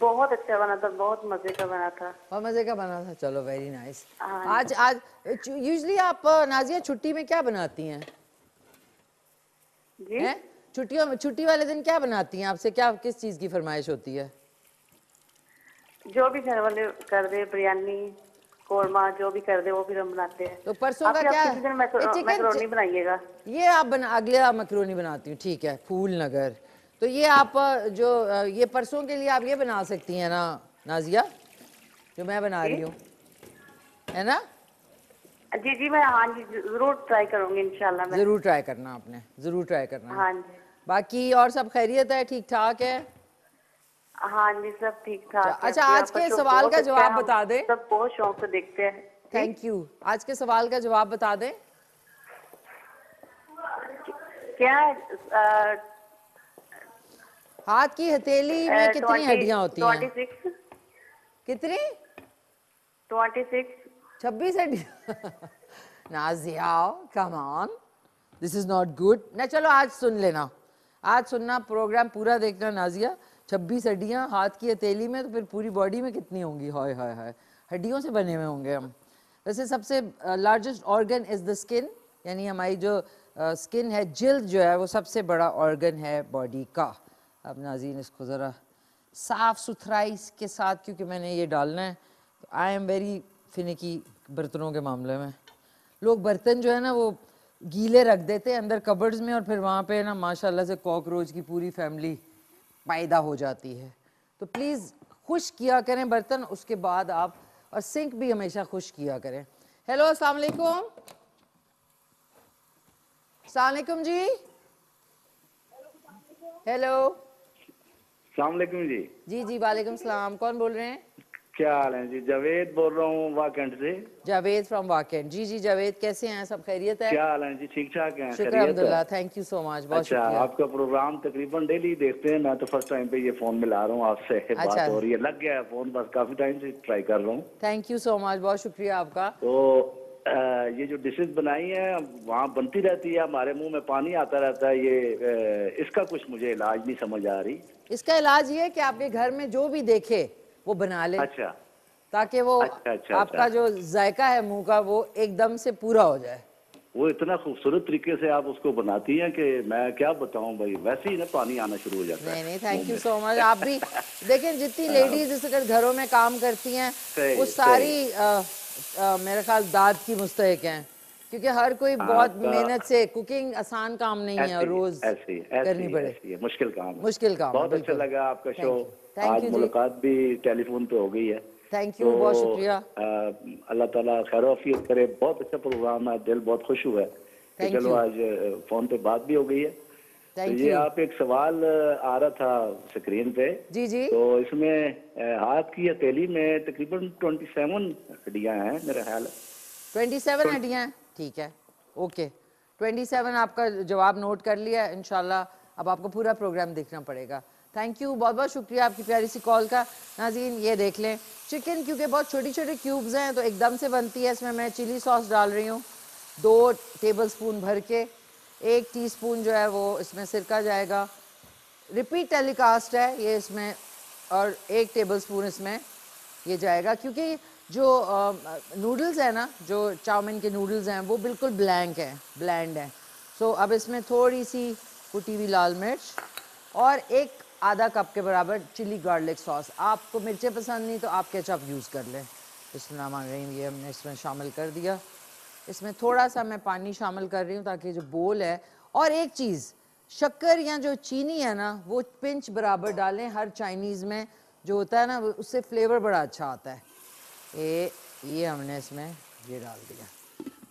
बहुत अच्छा बना था बहुत मजे का बना था बहुत मजे का बना था चलो वेरी हाँ नाइस आज आज यूजली आप नाजिया छुट्टी में क्या बनाती हैं जी है? छुट्टियों में छुट्टी वाले दिन क्या बनाती हैं आपसे क्या किस चीज की फरमाइश होती है जो भी घर वाले कर दे बिरयानी कोरमा जो भी कर दे वो भी हम बनाते हैं तो परसों का क्या मैक्रोनी बनाइएगा ये आप बना अगले आप मैक्रोनी बनाती हूँ ठीक है फूल नगर तो ये आप जो ये परसों के लिए आप ये बना सकती हैं ना नाजिया जो मैं बना रही हूँ है ना जी जी मैं हाँ जी जरूर ट्राई करूंगी इंशाल्लाह मैं जरूर ट्राई करना आपने जरूर ट्राई करना हाँ जी बाकी और सब खैरियत है ठीक ठाक है हाँ जी सब ठीक ठाक अच्छा, अच्छा आज के सवाल का जवाब बता दे सब बहुत शौक से देखते हैं थैंक यू आज के सवाल का जवाब बता दे क्या हाथ की हथेली में कितनी हड्डियां होती हैं? कितनी छब्बीस 26 Nazia come on this is not good ना चलो आज सुन लेना आज सुनना प्रोग्राम पूरा देखना नाजिया छब्बीस हड्डियाँ हाथ की हथेली में तो फिर पूरी बॉडी में कितनी होंगी हाय हाय हाय हड्डियों से बने हुए होंगे हम वैसे सबसे largest organ is the skin यानी हमारी जो स्किन uh, है जिल्द जो है वो सबसे बड़ा ऑर्गन है बॉडी का अब नाजीन इसको ज़रा साफ़ सुथराई के साथ क्योंकि मैंने ये डालना है तो आई एम वेरी फिनिकी बर्तनों के मामले में लोग बर्तन जो है ना वो गीले रख देते हैं अंदर कबर्ड्स में और फिर वहाँ पे ना माशाल्लाह से कॉकरोच की पूरी फैमिली पैदा हो जाती है तो प्लीज़ खुश किया करें बर्तन उसके बाद आप और सिंक भी हमेशा खुश किया करें हेलो असलकुम वालेकुम जी हेलो सलामकुम जी जी जी वालेकुम सलाम कौन बोल रहे हैं क्या हाल है जी जावेद बोल रहा हूँ वाकेंट से जावेद फ्रॉम वाकेंट जी जी जावेद कैसे हैं सब खैरियत है क्या हाल है जी ठीक ठाक हैं शुक्र अल्हम्दुलिल्लाह थैंक यू सो मच बहुत अच्छा आपका प्रोग्राम तकरीबन डेली देखते हैं मैं तो फर्स्ट टाइम पे ये फोन मिला रहा हूँ आपसे अच्छा, बात हो रही है लग गया है फोन बस काफी टाइम से ट्राई कर रहा हूँ थैंक यू सो मच बहुत शुक्रिया आपका तो ये जो डिशेज बनाई हैं वहाँ बनती रहती है हमारे मुंह में पानी आता रहता है ये इसका कुछ मुझे इलाज नहीं समझ आ रही इसका इलाज ये है कि आपके घर में जो भी देखे वो बना ले अच्छा ताकि वो अच्छा, अच्छा, अच्छा। आपका अच्छा। जो जायका है मुंह का वो एकदम से पूरा हो जाए वो इतना खूबसूरत तरीके से आप उसको बनाती हैं कि मैं क्या बताऊं भाई वैसे ही ना पानी आना शुरू हो जाता है नहीं नहीं थैंक यू सो मच आप भी देखें जितनी लेडीज हाँ। इस घरों में काम करती हैं वो सारी आ, मेरे ख्याल दाद की मुस्तक हैं क्योंकि हर कोई हाँ, बहुत मेहनत से कुकिंग आसान काम नहीं है रोज ऐसी, करनी पड़े मुश्किल काम मुश्किल काम बहुत अच्छा लगा आपका शो आज मुलाकात भी टेलीफोन पे हो गई है थैंक यू तो, बहुत शुक्रिया अल्लाह ताला खैर करे बहुत अच्छा प्रोग्राम है दिल बहुत खुश हुआ है चलो आज फोन पे बात भी हो गई है थैंक तो यू आप एक सवाल आ रहा था स्क्रीन पे जी जी तो इसमें हाथ की हथेली में तकरीबन 27 हड्डियां हैं मेरा ख्याल 27 हड्डियां ठीक है ओके 27 आपका जवाब नोट कर लिया इनशाला अब आपको पूरा प्रोग्राम देखना पड़ेगा थैंक यू बहुत बहुत शुक्रिया आपकी प्यारी सी कॉल का नाजीन ये देख लें चिकन क्योंकि बहुत छोटे छोटे क्यूब्स हैं तो एकदम से बनती है इसमें मैं चिली सॉस डाल रही हूँ दो टेबलस्पून भर के एक टीस्पून जो है वो इसमें सिरका जाएगा रिपीट टेलीकास्ट है ये इसमें और एक टेबलस्पून इसमें ये जाएगा क्योंकि जो नूडल्स हैं ना जो चाउमिन के नूडल्स हैं वो बिल्कुल ब्लैंक हैं ब्लैंड हैं सो अब इसमें थोड़ी सी कुटी हुई लाल मिर्च और एक आधा कप के बराबर चिली गार्लिक सॉस आपको मिर्चें पसंद नहीं तो आप केचप यूज़ कर लें आ रहीम ये हमने इसमें शामिल कर दिया इसमें थोड़ा सा मैं पानी शामिल कर रही हूँ ताकि जो बोल है और एक चीज़ शक्कर या जो चीनी है ना वो पिंच बराबर डालें हर चाइनीज़ में जो होता है ना उससे फ्लेवर बड़ा अच्छा आता है ये ये हमने इसमें ये डाल दिया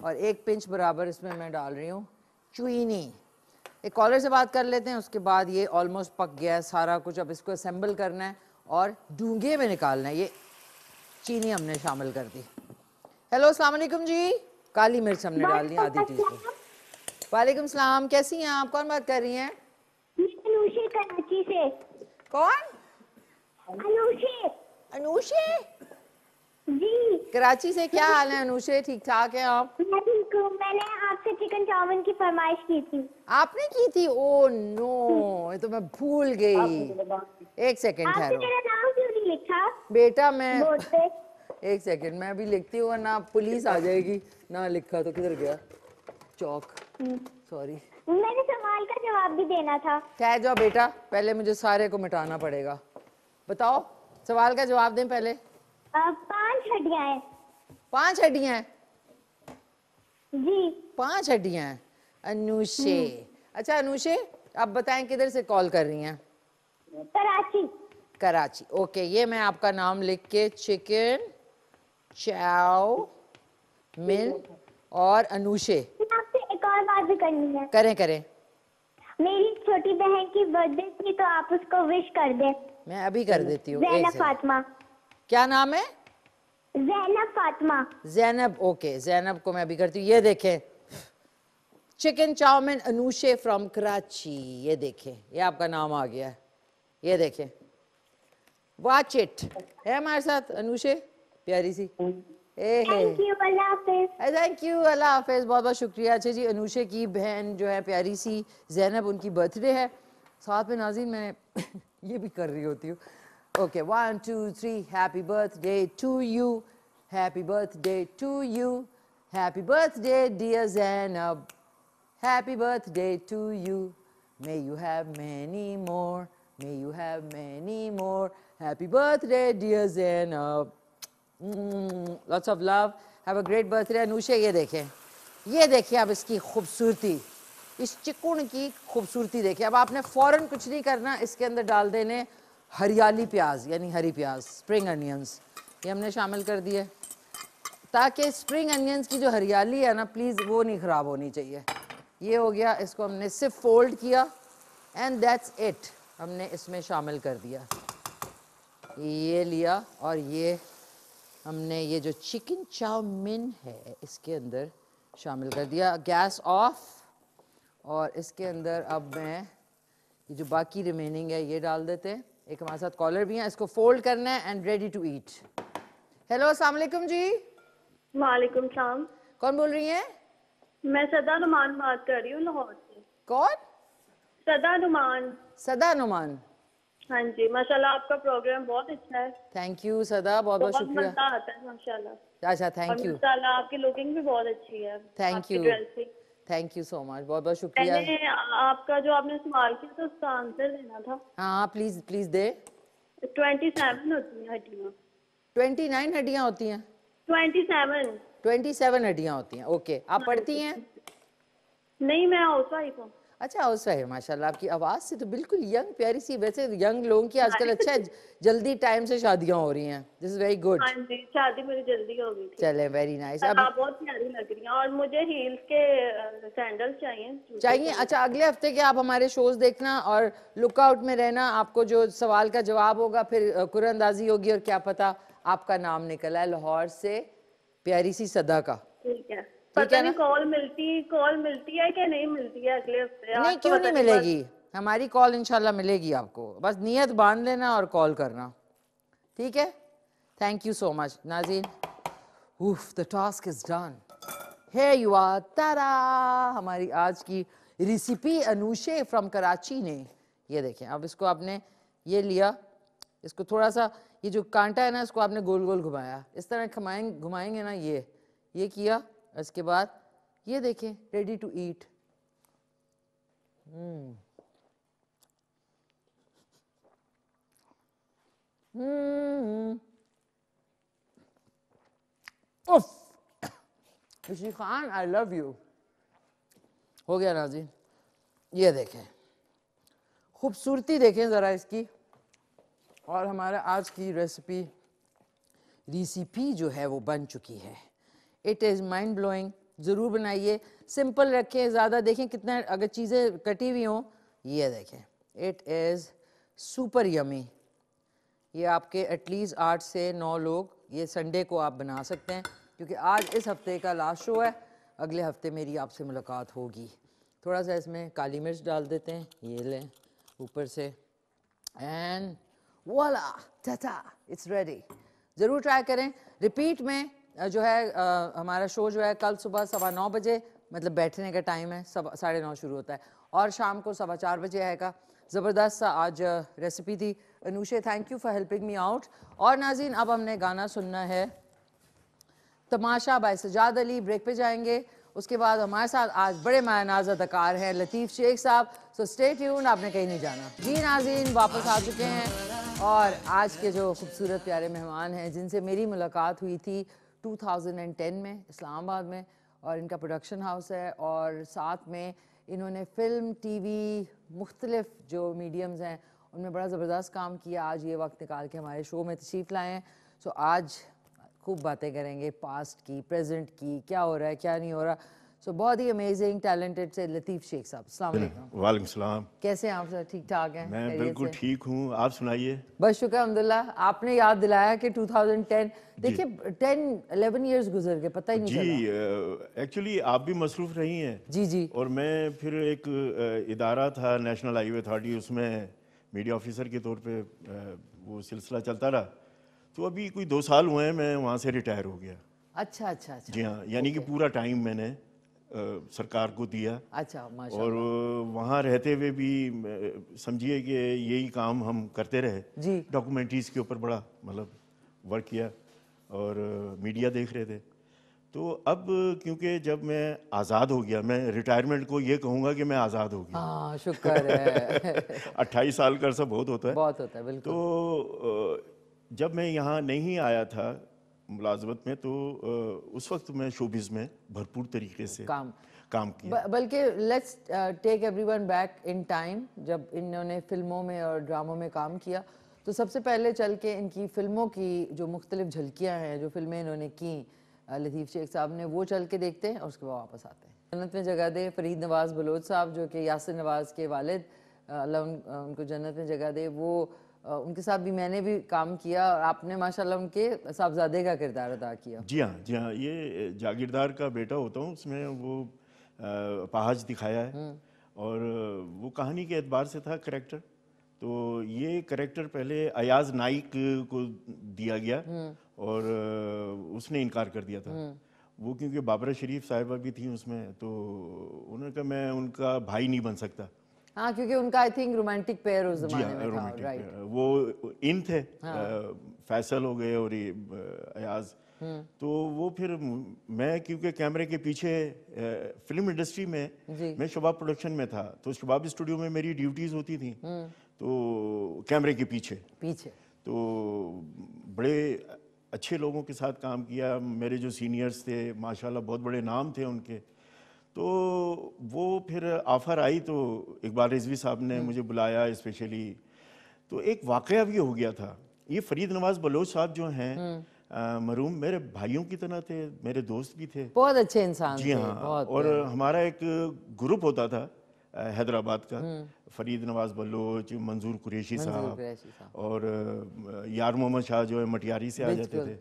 और एक पिंच बराबर इसमें मैं डाल रही हूँ चीनी एक कॉलर से बात कर लेते हैं उसके बाद ये ऑलमोस्ट पक गया है सारा कुछ अब इसको असेंबल करना है और डूंगे में निकालना है ये चीनी हमने शामिल कर दी हेलो अस्सलाम जी काली मिर्च हमने डाल दी तो आधी टी स्पून वालेकुम सलाम कैसी हैं आप कौन बात कर रही हैं कराची से कौन अनुशे अनुशे जी कराची से क्या हाल है अनुषे ठीक ठाक है आप मैंने आपसे चिकन चाउमिन की फरमाइश की थी आपने की थी ओ नो तो मैं भूल गई एक सेकंड ठहरो बेटा मैं एक सेकंड मैं अभी लिखती हूँ ना पुलिस आ जाएगी ना लिखा तो किधर गया चौक सॉरी हम्म। मेरे सवाल का जवाब भी देना था कह जाओ बेटा पहले मुझे सारे को मिटाना पड़ेगा बताओ सवाल का जवाब दें पहले पांच हड्डियां हैं पांच हड्डियां हैं जी पांच हड्डियां हैं अनुषे हम्म। अच्छा अनुषे आप बताएं किधर से कॉल कर रही हैं कराची कराची ओके ये मैं आपका नाम लिख के चिकन चाओ मिन और अनुशे आपसे एक और बात भी करनी है करें करें मेरी छोटी बहन की बर्थडे थी तो आप उसको विश कर दे मैं अभी कर देती हूँ जैनब फातिमा क्या नाम है जैनब फातिमा जैनब ओके जैनब को मैं अभी करती हूँ ये देखें chicken chowmein Anushe from Karachi ये देखें ये आपका नाम आ गया ये देखें वाच इट है हमारे साथ अनुशे प्यारी सी थैंक यू अल्लाह हाफिज बहुत बहुत शुक्रिया अच्छा जी अनुषे की बहन जो है प्यारी सी जैनब उनकी बर्थडे है साथ में नाजिन मैं ये भी कर रही होती हूँ okay one two three happy birthday to you happy birthday to you happy birthday dear Zainab happy birthday to you may you have many more may you have many more happy birthday dear Zainab lots of love have a great birthday Anushe ये देखें ये देखिए अब इसकी खूबसूरती इस चिकुण की खूबसूरती देखिए अब आपने फ़ौरन कुछ नहीं करना इसके अंदर डाल देने हरियाली प्याज यानी हरी प्याज स्प्रिंग अनियंस ये हमने शामिल कर दिए ताकि स्प्रिंग अनियंस की जो हरियाली है ना प्लीज़ वो नहीं ख़राब होनी चाहिए ये हो गया इसको हमने सिर्फ फोल्ड किया एंड दैट्स इट हमने इसमें शामिल कर दिया ये लिया और ये हमने ये जो चिकन चाउमिन है इसके अंदर शामिल कर दिया गैस ऑफ और इसके अंदर अब मैं ये जो बाकी रिमेनिंग है ये डाल देते हैं एक हमारे साथ कॉलर भी है इसको फोल्ड करना है and ready to eat hello अस्सलाम वालेकुम जी वालेकुम सलाम कौन बोल रही हैं मैं सदा नुमान बात कर रही हूँ लाहौर से कौन सदा नुमान सदा नुमान हाँ जी माशाल्लाह आपका प्रोग्राम बहुत अच्छा है थैंक यू सदा बहुत बहुत शुक्रिया आता है माशाल्लाह अच्छा थैंक यू माशाल्लाह आपकी लुकिंग भी बहुत अच्छी है thank you thank you so much बहुत बहुत शुक्रिया आपका जो आपने सवाल किया था तो उसका आंसर देना था हाँ प्लीज प्लीज दे ट्वेंटी सेवन होती है हड्डियाँ ट्वेंटी नाइन हड्डियाँ होती हैं ट्वेंटी सेवन ट्वेंटी सेवन हड्डियाँ होती हैं ओके आप पढ़ती हैं नहीं मैं हाउस वाइफ हूँ अच्छा औसा है माशाल्लाह आपकी आवाज़ से तो बिल्कुल यंग प्यारी सी वैसे यंग लोगों की आजकल हाँ। अच्छा जल्दी टाइम से शादियां हो रही हैं दिस इज वेरी गुड हाँ जी शादी मेरी जल्दी हो गई थी चलें वेरी नाइस अब आप हाँ, बहुत प्यारी लग रही हैं और मुझे हील्स के सैंडल्स चाहिए चाहिए अच्छा अगले हफ्ते के आप हमारे शोज देखना और लुकआउट में रहना आपको जो सवाल का जवाब होगा फिर कुरंदाजी होगी और क्या पता आपका नाम निकला है लाहौर से प्यारी सी सदा का ठीक है पता नहीं कॉल मिलती कॉल मिलती है कि नहीं मिलती है अगले हफ्ते नहीं तो क्यों नहीं मिलेगी हमारी कॉल इंशाल्लाह मिलेगी आपको बस नियत बांध लेना और कॉल करना ठीक है thank you so much Nazeen उफ द टास्क इज डन है यू आर तारा हमारी आज की रेसिपी अनुशे फ्रॉम कराची ने ये देखें अब इसको आपने ये लिया इसको थोड़ा सा ये जो कांटा है ना इसको आपने गोल गोल घुमाया इस तरह घुमाएंगे ना ये ये किया इसके बाद ये देखें रेडी टू ईट उफ Rishi Khan I love you हो गया ना जी ये देखें खूबसूरती देखें ज़रा इसकी और हमारा आज की रेसिपी रेसिपी जो है वो बन चुकी है इट इज़ माइंड ब्लोइंग ज़रूर बनाइए सिंपल रखें ज़्यादा देखें कितना अगर चीज़ें कटी हुई हों ये देखें इट इज़ सुपर यमी ये आपके एटलीस्ट आठ से नौ लोग ये संडे को आप बना सकते हैं क्योंकि आज इस हफ्ते का लास्ट शो है अगले हफ्ते मेरी आपसे मुलाकात होगी थोड़ा सा इसमें काली मिर्च डाल देते हैं ये लें ऊपर से एंड वाला टाटा इट्स रेडी ज़रूर ट्राई करें रिपीट में जो है आ, हमारा शो जो है कल सुबह सवा नौ बजे मतलब बैठने का टाइम है सब साढ़े नौ शुरू होता है और शाम को सवा चार बजे आएगा ज़बरदस्त आज रेसिपी थी Anushe thank you for helping me out और नाजीन अब हमने गाना सुनना है तमाशा बाय सजाद अली ब्रेक पे जाएंगे उसके बाद हमारे साथ आज बड़े मायानाज अदाकार हैं लतीफ़ शेख साहब सो स्टे ट्यून आपने कहीं नहीं जाना जी नाजीन वापस आ चुके हैं और आज के जो खूबसूरत प्यारे मेहमान हैं जिनसे मेरी मुलाकात हुई थी 2010 में इस्लामाबाद में और इनका प्रोडक्शन हाउस है और साथ में इन्होंने फ़िल्म टीवी मुख्तलिफ जो मीडियम्स हैं उनमें बड़ा ज़बरदस्त काम किया आज ये वक्त निकाल के हमारे शो में तशरीफ़ लाए हैं सो आज खूब बातें करेंगे पास्ट की प्रेजेंट की क्या हो रहा है क्या नहीं हो रहा सो बहुत ही अमेजिंग टैलेंटेड से लतीफ़ शेख साहब वालेकुम सलाम कैसे हैं आप सर ठीक ठाक हैं मैं बिल्कुल ठीक हूं आप सुनाइए बस शुक्र अलहमदिल्ला आपने याद दिलाया कि 2010 देखिए 10 11 इयर्स गुजर गए पता ही नहीं चला जी एक्चुअली आप भी मसरूफ़ रही हैं जी जी और मैं फिर एक इदारा था नेशनल हाईवे अथॉरिटी उसमें मीडिया ऑफिसर के तौर पर वो सिलसिला चलता रहा तो अभी कोई 2 साल हुए हैं मैं वहाँ से रिटायर हो गया अच्छा अच्छा अच्छा जी हाँ यानी कि पूरा टाइम मैंने सरकार को दिया अच्छा और वहाँ रहते हुए भी समझिए कि यही काम हम करते रहे डॉक्यूमेंट्रीज के ऊपर बड़ा मतलब वर्क किया और मीडिया देख रहे थे तो अब क्योंकि जब मैं आज़ाद हो गया मैं रिटायरमेंट को ये कहूँगा कि मैं आज़ाद हो गया हाँ, शुक्र है अट्ठाईस साल का सब बहुत होता है बहुत होता है बिल्कुल तो जब मैं यहाँ नहीं आया था मुलाजमत में तो उस वक्त मैं शोबिज में भरपूर तरीके से काम काम किया बल्कि let's take everyone back in time जब इन्होंने फिल्मों में और ड्रामों में काम किया तो सबसे पहले चल के इनकी फिल्मों की जो मुख्तलिफ झलकियाँ हैं जो फिल्में इन्होंने की लतीफ़ शेख साहब ने वो चल के देखते हैं और उसके बाद वापस आते हैं जन्नत में जगह दे फरीद नवाज़ बलोच साहब जो कि यासिर नवाज़ के वालद अल्लाह उन, उनको जन्नत में जगह दे वो उनके साथ भी मैंने भी काम किया और आपने माशाल्लाह उनके साहबजादे का किरदार अदा किया जी हाँ जी हाँ ये जागीरदार का बेटा होता हूँ उसमें वो पहाज दिखाया है हम्म। और वो कहानी के एतबार से था करेक्टर तो ये करेक्टर पहले अयाज नाइक को दिया गया हम्म। और उसने इनकार कर दिया था हम्म। वो क्योंकि बाबरा शरीफ साहिबा भी थी उसमें तो उन्होंने कहा मैं उनका भाई नहीं बन सकता हाँ क्योंकि उनका आई थिंक रोमांटिक पेयर उस जमाने हाँ, में था राइट वो इन थे हाँ. फैसल हो गए और ये अयाज हम्म। तो वो फिर मैं क्योंकि कैमरे के पीछे फिल्म इंडस्ट्री में मैं शबाब प्रोडक्शन में था तो शबाब स्टूडियो में मेरी ड्यूटीज होती थी हम्म। तो कैमरे के पीछे पीछे तो बड़े अच्छे लोगों के साथ काम किया मेरे जो सीनियर्स थे माशाल्लाह बहुत बड़े नाम थे उनके तो वो फिर ऑफर आई तो इकबाल रिजवी साहब ने हम्म। मुझे बुलाया इस्पेशली तो एक वाक़ भी हो गया था ये फरीद नवाज बलोच साहब जो हैं हम्म। मरूम मेरे भाइयों की तरह थे मेरे दोस्त भी थे बहुत अच्छे इंसान जी हाँ और हमारा एक ग्रुप होता था हैदराबाद का हम्म। फरीद नवाज बलोच मंजूर कुरेशी साहब और यार मोहम्मद शाह जो है मटियारी से आ जाते थे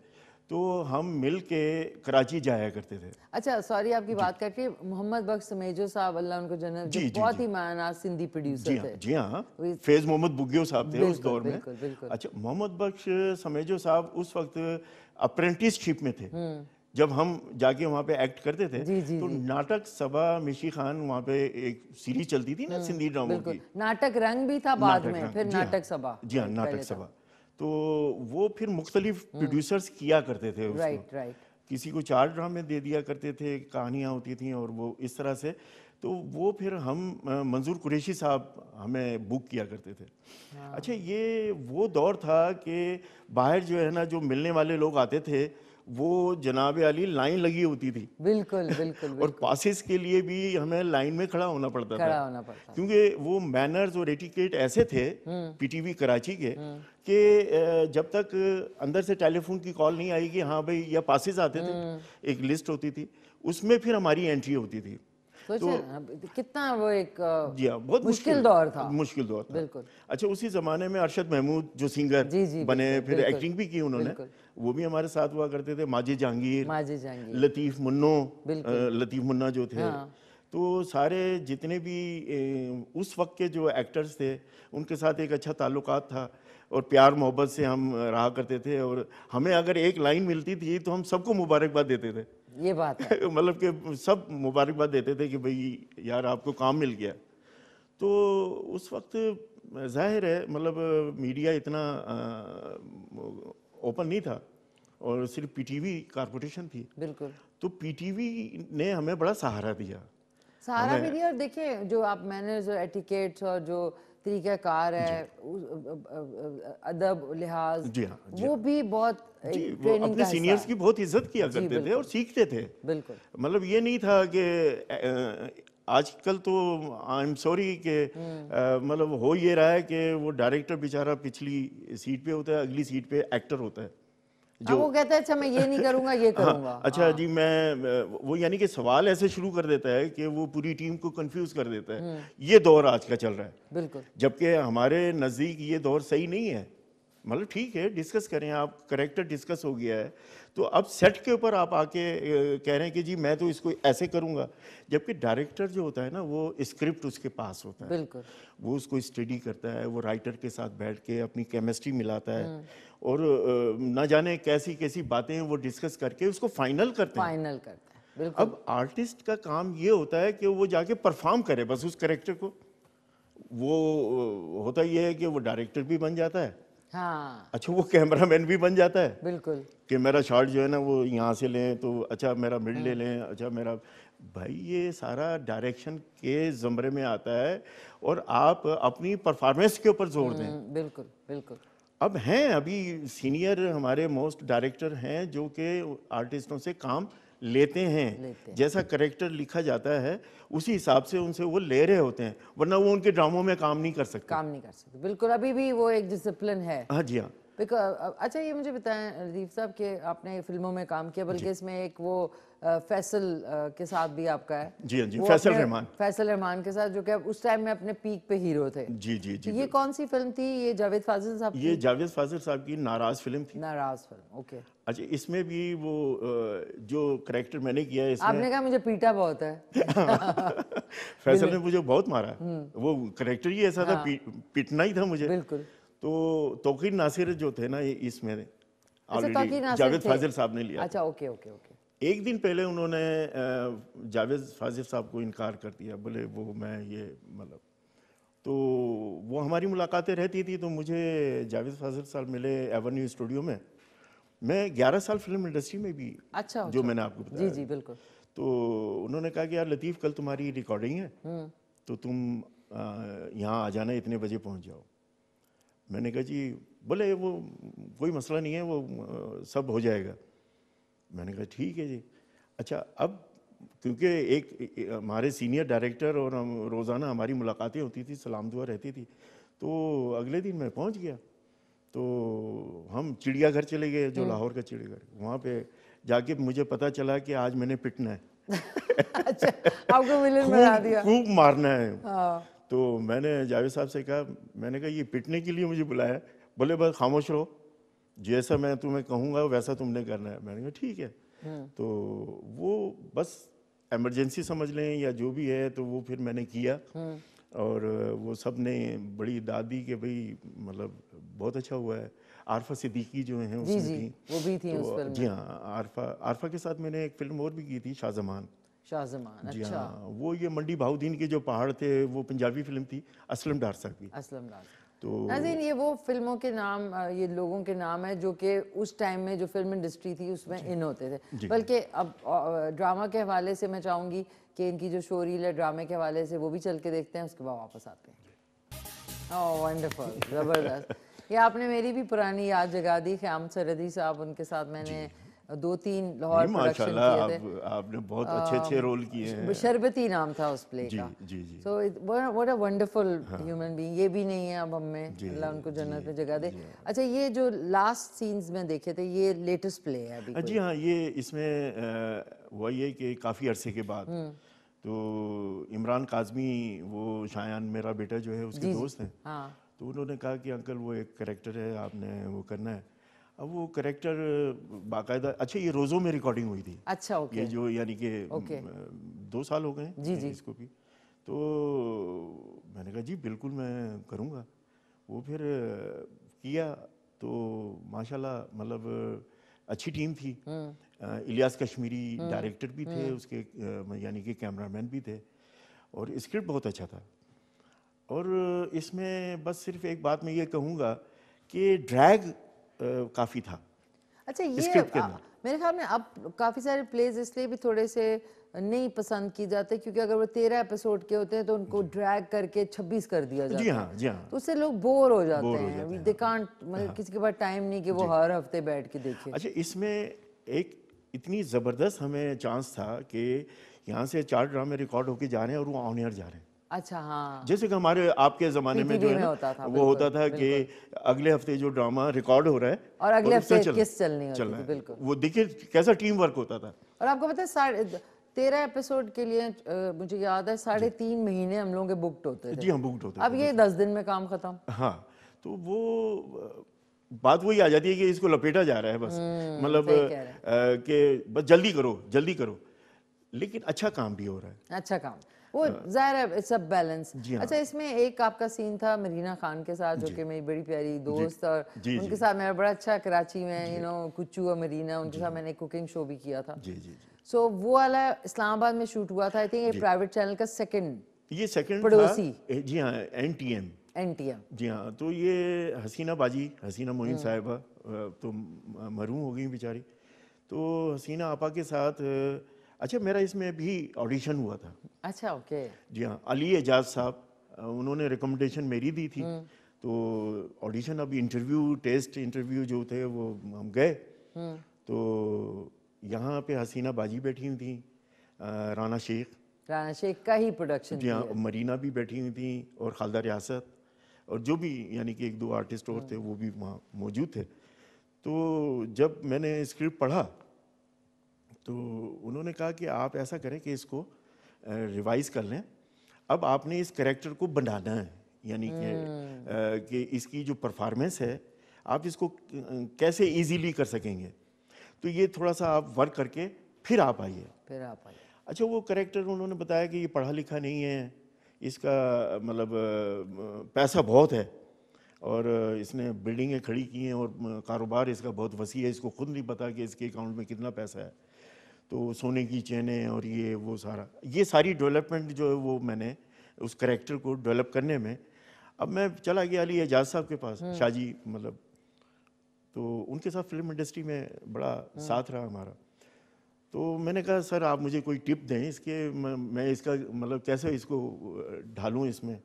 तो हम मिल के कराची जाया करते थे अच्छा सॉरी आपकी बात करके मोहम्मद बख्श मेजो साहब अल्लाह उनको जन्नत जी, जी बहुत ही माना सिंधी प्रोड्यूसर जी हाँ जी हाँ फेज मोहम्मद बुग्यो साहब थे उस दौर बिल्कुल, में बिल्कुल, अच्छा मोहम्मद बख्श समेजो साहब उस वक्त अप्रेंटिसशिप में थे हम्म। जब हम जाके वहाँ पे एक्ट करते थे जी, जी, तो जी. नाटक सभा मिशी खान वहाँ पे एक सीरीज चलती थी ना हम्म, सिंधी ड्रामों की नाटक रंग भी था बाद में फिर हाँ। नाटक सभा जी हाँ नाटक सभा तो वो फिर मुख्तलिफ प्रोड्यूसर्स हम्म। किया करते थे उसको राइट राइट किसी को चार ड्रामे दे दिया करते थे कहानियाँ होती थी और वो इस तरह से तो वो फिर हम मंजूर कुरेशी साहब हमें बुक किया करते थे हाँ। अच्छा ये वो दौर था कि बाहर जो है ना जो मिलने वाले लोग आते थे वो जनाब अली लाइन लगी होती थी बिल्कुल बिल्कुल, बिल्कुल। और पासिस के लिए भी हमें लाइन में खड़ा होना पड़ता खड़ा था होना पड़ता क्योंकि वो मैनर्स और एटिकेट ऐसे थे पीटीवी हम्म। कराची के हम्म। कि जब तक अंदर से टेलीफोन की कॉल नहीं आएगी हाँ भाई या पासिस आते थे हम्म। एक लिस्ट होती थी उसमें फिर हमारी एंट्री होती थी तो कितना वो एक जी हाँ बहुत मुश्किल दौर था मुश्किल दौर था बिल्कुल अच्छा उसी ज़माने में अरशद महमूद जो सिंगर जी जी बने फिर एक्टिंग भी की उन्होंने वो भी हमारे साथ हुआ करते थे माजी जहांगीर माजी जहांगीर लतीफ़ मुन्नो लतीफ़ मुन्ना जो थे हाँ। तो सारे जितने भी उस वक्त के जो एक्टर्स थे उनके साथ एक अच्छा ताल्लुक था और प्यार मोहब्बत से हम रहा करते थे और हमें अगर एक लाइन मिलती थी तो हम सबको मुबारकबाद देते थे ये बात मतलब कि सब मुबारकबाद देते थे कि भाई यार आपको काम मिल गया तो उस वक्त जाहिर है मतलब मीडिया इतना ओपन नहीं था और सिर्फ पीटीवी कॉर्पोरेशन थी बिल्कुल तो पीटीवी ने हमें बड़ा सहारा दिया सहारा भी दिया और देखिए जो आप मैनर्स और एटिकेट्स और जो कार है अदब लिहाज जी हाँ, जी वो हाँ। भी बहुत जी, अपने सीनियर्स की बहुत इज्जत किया करते थे और सीखते थे बिल्कुल मतलब ये नहीं था कि आजकल तो आई एम सॉरी के मतलब हो ये रहा है कि वो डायरेक्टर बेचारा पिछली सीट पे होता है अगली सीट पे एक्टर होता है जो वो कहता है अच्छा मैं ये नहीं करूंगा ये हाँ, करूंगा हाँ, अच्छा हाँ। जी मैं वो यानी कि सवाल ऐसे शुरू कर देता है कि वो पूरी टीम को कंफ्यूज कर देता है हम्म। ये दौर आज का चल रहा है बिल्कुल जबकि हमारे नज़दीक ये दौर सही नहीं है मतलब ठीक है डिस्कस करें आप करेक्टर डिस्कस हो गया है तो अब सेट के ऊपर आप आके कह रहे हैं कि जी मैं तो इसको ऐसे करूंगा जबकि डायरेक्टर जो होता है ना वो स्क्रिप्ट उसके पास होता है वो उसको स्टडी करता है वो राइटर के साथ बैठ के अपनी केमिस्ट्री मिलाता है हम्म। और ना जाने कैसी कैसी बातें वो डिस्कस करके उसको फाइनल करते हैं फाइनल करते हैं अब आर्टिस्ट का काम ये होता है कि वो जाके परफॉर्म करे बस उस करेक्टर को वो होता ये है कि वो डायरेक्टर भी बन जाता है हाँ अच्छा वो कैमरा मैन भी बन जाता है बिल्कुल कि मेरा शॉट जो है ना वो यहाँ से लें तो अच्छा मेरा मिड ले हाँ। लें अच्छा मेरा भाई ये सारा डायरेक्शन के ज़मरे में आता है और आप अपनी परफॉर्मेंस के ऊपर जोर दें हम्म, बिल्कुल बिल्कुल अब हैं अभी सीनियर हमारे मोस्ट डायरेक्टर हैं जो कि आर्टिस्टों से काम लेते हैं लेते जैसा करेक्टर लिखा जाता है उसी हिसाब से उनसे वो ले रहे होते हैं वरना वो उनके ड्रामों में काम नहीं कर सकते काम नहीं कर सकते बिल्कुल अभी भी वो एक डिसिप्लिन है हाँ जी हाँ Uh, अच्छा ये मुझे बताएं रदीफ साहब कि आपने फिल्मों में काम किया बल्कि इसमें एक वो फैसल के साथ भी आपका है जी हाँ जी फैसल रहमान फैसल रहमान के साथ जो कि उस टाइम में अपने पीक पे हीरो थे जी जी जी तो ये कौन सी फिल्म थी ये जावेद फाजिल साहब ये जावेद फाजिल साहब की नाराज फिल्म थी नाराज फिल्म ओके अच्छा इसमें भी वो जो करेक्टर मैंने किया है आपने कहा मुझे पीटा बहुत है फैसल ने मुझे बहुत मारा हम्म। वो करेक्टर ही ऐसा था हाँ। पीटना ही था मुझे बिल्कुल तो तोकीर नासिर जो थे ना इसमें अच्छा, जावेद फाजिल साहब ने लिया अच्छा ओके ओके ओके एक दिन पहले उन्होंने जावेद फाजिल साहब को इनकार कर दिया बोले वो मैं ये मतलब तो वो हमारी मुलाकातें रहती थी तो मुझे जावेद फाजिल साहब मिले एवेन्यू स्टूडियो में मैं 11 साल फिल्म इंडस्ट्री में भी अच्छा जो अच्छा। मैंने आपको बताया जी जी बिल्कुल तो उन्होंने कहा कि यार लतीफ़ कल तुम्हारी रिकॉर्डिंग है हम्म। तो तुम यहाँ आ जाना इतने बजे पहुँच जाओ मैंने कहा जी बोले वो कोई मसला नहीं है वो सब हो जाएगा मैंने कहा ठीक है जी अच्छा अब क्योंकि एक हमारे सीनियर डायरेक्टर और हम रोज़ाना हमारी मुलाकातें होती थी सलाम दुआ रहती थी तो अगले दिन मैं पहुंच गया तो हम चिड़ियाघर चले गए जो हम्म। लाहौर का चिड़ियाघर वहाँ पे जाके मुझे पता चला कि आज मैंने पिटना है अच्छा आपको मिलन दिया खूब मारना है हाँ। तो मैंने जावेद साहब से कहा मैंने कहा ये पिटने के लिए मुझे बुलाया बोले बस खामोश रहो जैसा मैं तुम्हें कहूँगा वैसा तुमने करना है मैंने कहा ठीक है हम्म। तो वो बस एमरजेंसी समझ लें या जो भी है तो वो फिर मैंने किया हम्म। और वो सब ने बड़ी दादी के भाई मतलब बहुत अच्छा हुआ है आरफा सिद्दीकी जो हैं उसमें जी, थी वो भी थी तो, उस फिल्म जी हाँ आरफा आरफा के साथ मैंने एक फिल्म और भी की थी शाहजमान शाहजमान जी अच्छा हाँ, वो ये मंडी के जो पहाड़ थे वो पंजाबी फिल्म थी असलम डार साहब की असलम डार तो नाजीन ये वो फिल्मों के नाम ये लोगों के नाम है जो कि उस टाइम में जो फिल्म इंडस्ट्री थी उसमें इन होते थे बल्कि अब ड्रामा के हवाले से मैं चाहूँगी कि इनकी जो शोरील है ड्रामे के हवाले से वो भी चल के देखते हैं उसके बाद वापस आते हैं वंडरफुल ज़बरदस्त ये आपने मेरी भी पुरानी याद जगा दी ख़्याम सरदी साहब उनके साथ मैंने दो तीन लाहौर माशाल्लाह आप, आपने बहुत अच्छे अच्छे रोल किए हैं शरबती नाम था उस प्ले जी, का जी जी so what a wonderful human being ये भी नहीं है अब हम में अल्लाह उनको जन्नत में जगह दे अच्छा ये जो लास्ट सीन्स में देखे थे ये लेटेस्ट प्ले है अभी हाँ, जी हाँ ये इसमें हुआ ये कि काफ़ी अरसे के बाद हम्म। तो इमरान काजमी वो शायान मेरा बेटा जो है उसके दोस्त हैं हाँ। तो उन्होंने कहा कि अंकल वो एक करेक्टर है आपने वो करना है अब वो करेक्टर बाकायदा अच्छा ये रोज़ों में रिकॉर्डिंग हुई थी अच्छा ओके ये जो यानी कि दो साल हो गए जी जी इसको भी तो मैंने कहा जी बिल्कुल मैं करूँगा वो फिर किया तो माशाल्लाह मतलब अच्छी टीम थी हम्म। इलियास कश्मीरी डायरेक्टर हम्म। भी थे हम्म। उसके यानी कि कैमरामैन भी थे और स्क्रिप्ट बहुत अच्छा था और इसमें बस सिर्फ एक बात मैं ये कहूँगा कि ड्रैग काफ़ी था अच्छा ये आ, मेरे ख्याल में अब काफ़ी सारे प्लेज इसलिए भी थोड़े से नहीं पसंद की जाते क्योंकि अगर वो तेरह एपिसोड के होते हैं तो उनको ड्रैग करके छब्बीस कर दिया जाता जी हाँ, जी हाँ। तो उससे लोग बोर हो जाते बोर हैं, जाते हैं। दे कांट हाँ। मतलब हाँ। किसी के पास टाइम नहीं कि वो हर हफ्ते बैठ के देखे अच्छा इसमें एक इतनी ज़बरदस्त हमें चांस था कि यहाँ से चार ड्रामे रिकॉर्ड होके जा रहे हैं और वो ऑन एयर जा रहे हैं अच्छा हाँ जैसे कि हमारे आपके जमाने में जो है ना होता था, वो होता था कि अगले हफ्ते जो ड्रामा रिकॉर्ड हो रहा है और अगले हफ्ते किस चलनी चलना है बिल्कुल वो देखिए कैसा टीम वर्क होता था और आपको पता है साढ़े तेरह एपिसोड के लिए मुझे याद है साढ़े तीन महीने हम लोगों के बुकड होते थे जी हम बुक्ड होते अब ये दस दिन में काम खत्म हाँ तो वो बात वही आ जाती है कि इसको लपेटा जा रहा है बस हम्म, मतलब कि बस जल्दी करो जल्दी करो लेकिन अच्छा काम भी हो रहा है अच्छा काम वो हाँ। जाहिर है बैलेंस हाँ। अच्छा इसमें एक आपका सीन था मरीना खान के साथ जो कि मेरी बड़ी प्यारी दोस्त और उनके साथ मेरा बड़ा अच्छा कराची में यू नो और मरीना उनके साथ मैंने कुकिंग शो भी किया था सो वो वाला इस्लामाबाद में शूट हुआ था आई थिंक ये प्राइवेट चैनल का सेकंड ये सेकंड पड़ोसी जी हाँ टी एम जी हाँ तो ये हसीना बाजी हसीना मोहिन हम्म। साहिबा तो मरूम हो गई बेचारी तो हसीना आपा के साथ अच्छा मेरा इसमें भी ऑडिशन हुआ था अच्छा ओके जी हाँ अली एजाज साहब उन्होंने रिकमेंडेशन मेरी दी थी हम्म। तो ऑडिशन अभी इंटरव्यू टेस्ट इंटरव्यू जो थे वो हम गए हम्म। तो यहाँ पे हसीना बाजी बैठी हुई थी राना शेख राना शेख का ही प्रोडक्शन जी हाँ मरीना भी बैठी हुई थी और खालदा रियासत और जो भी यानी कि एक दो आर्टिस्ट और थे हम्म। वो भी वहाँ मौजूद थे तो जब मैंने स्क्रिप्ट पढ़ा तो उन्होंने कहा कि आप ऐसा करें कि इसको रिवाइज कर लें अब आपने इस करेक्टर को बनाना है यानी कि हम्म। कि इसकी जो परफॉर्मेंस है आप इसको कैसे इजीली कर सकेंगे तो ये थोड़ा सा आप वर्क करके फिर आप आइए फिर आप आइए अच्छा वो करेक्टर उन्होंने बताया कि ये पढ़ा लिखा नहीं है इसका मतलब पैसा बहुत है और इसने बिल्डिंगें खड़ी की हैं और कारोबार इसका बहुत वसी है इसको खुद नहीं पता कि इसके अकाउंट में कितना पैसा है तो सोने की चैने और ये वो सारा ये सारी डेवलपमेंट जो है वो मैंने उस करेक्टर को डेवलप करने में अब मैं चला गया अली एजाज साहब के पास हम्म। शाहजी मतलब तो उनके साथ फिल्म इंडस्ट्री में बड़ा हम्म। साथ रहा हमारा तो मैंने कहा सर आप मुझे कोई टिप दें इसके मैं इसका मतलब कैसे इसको ढालूँ इसमें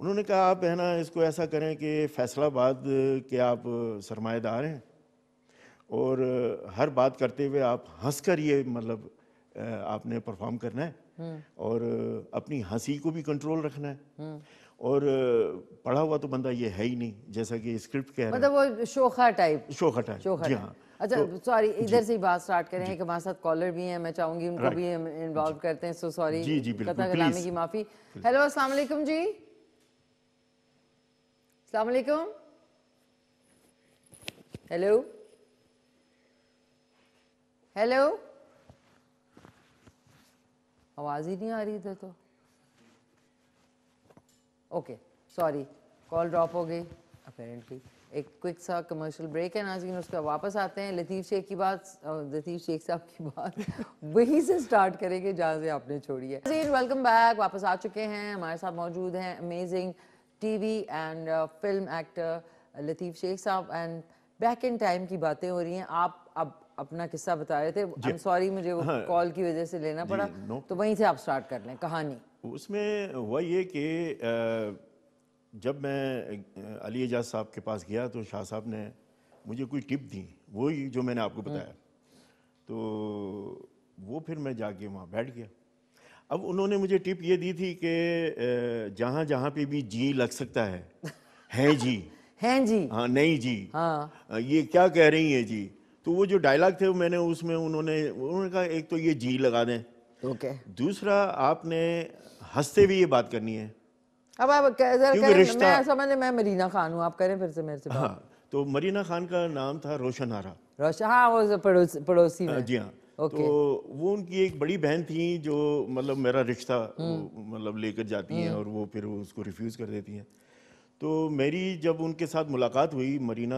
उन्होंने कहा आप है ना इसको ऐसा करें कि फैसलाबाद के आप सरमाएदार हैं और हर बात करते हुए आप हंस कर ये मतलब आपने परफॉर्म करना है हम्म। और अपनी हंसी को भी कंट्रोल रखना है हम्म। और पढ़ा हुआ तो बंदा ये है ही नहीं जैसा कि स्क्रिप्ट कह मतलब रहा है वो शोखा टाइप शोखा टाइप जी हाँ अच्छा तो, सॉरी इधर से ही बात स्टार्ट करें कि हमारे साथ कॉलर भी हैं मैं चाहूंगी उनको भी इन्वॉल्व करते हैं सो सॉरी जी जी बिल्कुल कलामी की माफी हेलो अस्सलाम वालेकुम जी अस्सलाम वालेकुम हेलो हेलो आवाज ही नहीं आ रही थे तो ओके सॉरी कॉल ड्रॉप हो गई अपेरेंटली एक क्विक सा कमर्शियल ब्रेक है नाजीन उसका वापस आते हैं लतीफ़ शेख की बात लतीफ़ शेख साहब की बात वहीं से स्टार्ट करेंगे जहाँ से आपने छोड़ी है नाजीन वेलकम बैक वापस आ चुके हैं हमारे साथ मौजूद हैं amazing TV and film actor Latif Sheikh साहब एंड बैक इन टाइम की बातें हो रही हैं आप अब अपना किस्सा बता रहे थे आई एम सॉरी मुझे वो हाँ, कॉल की वजह से लेना पड़ा तो वहीं से आप स्टार्ट कर लें कहानी उसमें हुआ ये कि जब मैं अली एजाज साहब के पास गया तो शाह साहब ने मुझे कोई टिप दी वही जो मैंने आपको हम्म। बताया तो वो फिर मैं जाके वहाँ बैठ गया अब उन्होंने मुझे टिप ये दी थी कि जहाँ जहाँ पे भी जी लग सकता है है जी हैं जी हाँ नहीं जी हाँ ये क्या कह रही है जी तो वो जो डायलॉग थे मैंने उसमें उन्होंने उन्होंने कहा एक तो ये जी लगा दें ओके दूसरा आपने हंसते भी ये बात करनी है अब आप मैं समझ मैं मरीना खान हूँ आप करें फिर से मेरे से हाँ तो मरीना खान का नाम था रोशन आरा रोशन हाँ वो पड़ोस, पड़ोसी हाँ, में जी हाँ ओके। तो वो उनकी एक बड़ी बहन थी जो मतलब मेरा रिश्ता हम्म। मतलब लेकर जाती हैं हम्म। और वो फिर उसको रिफ्यूज़ कर देती हैं तो मेरी जब उनके साथ मुलाकात हुई मरीना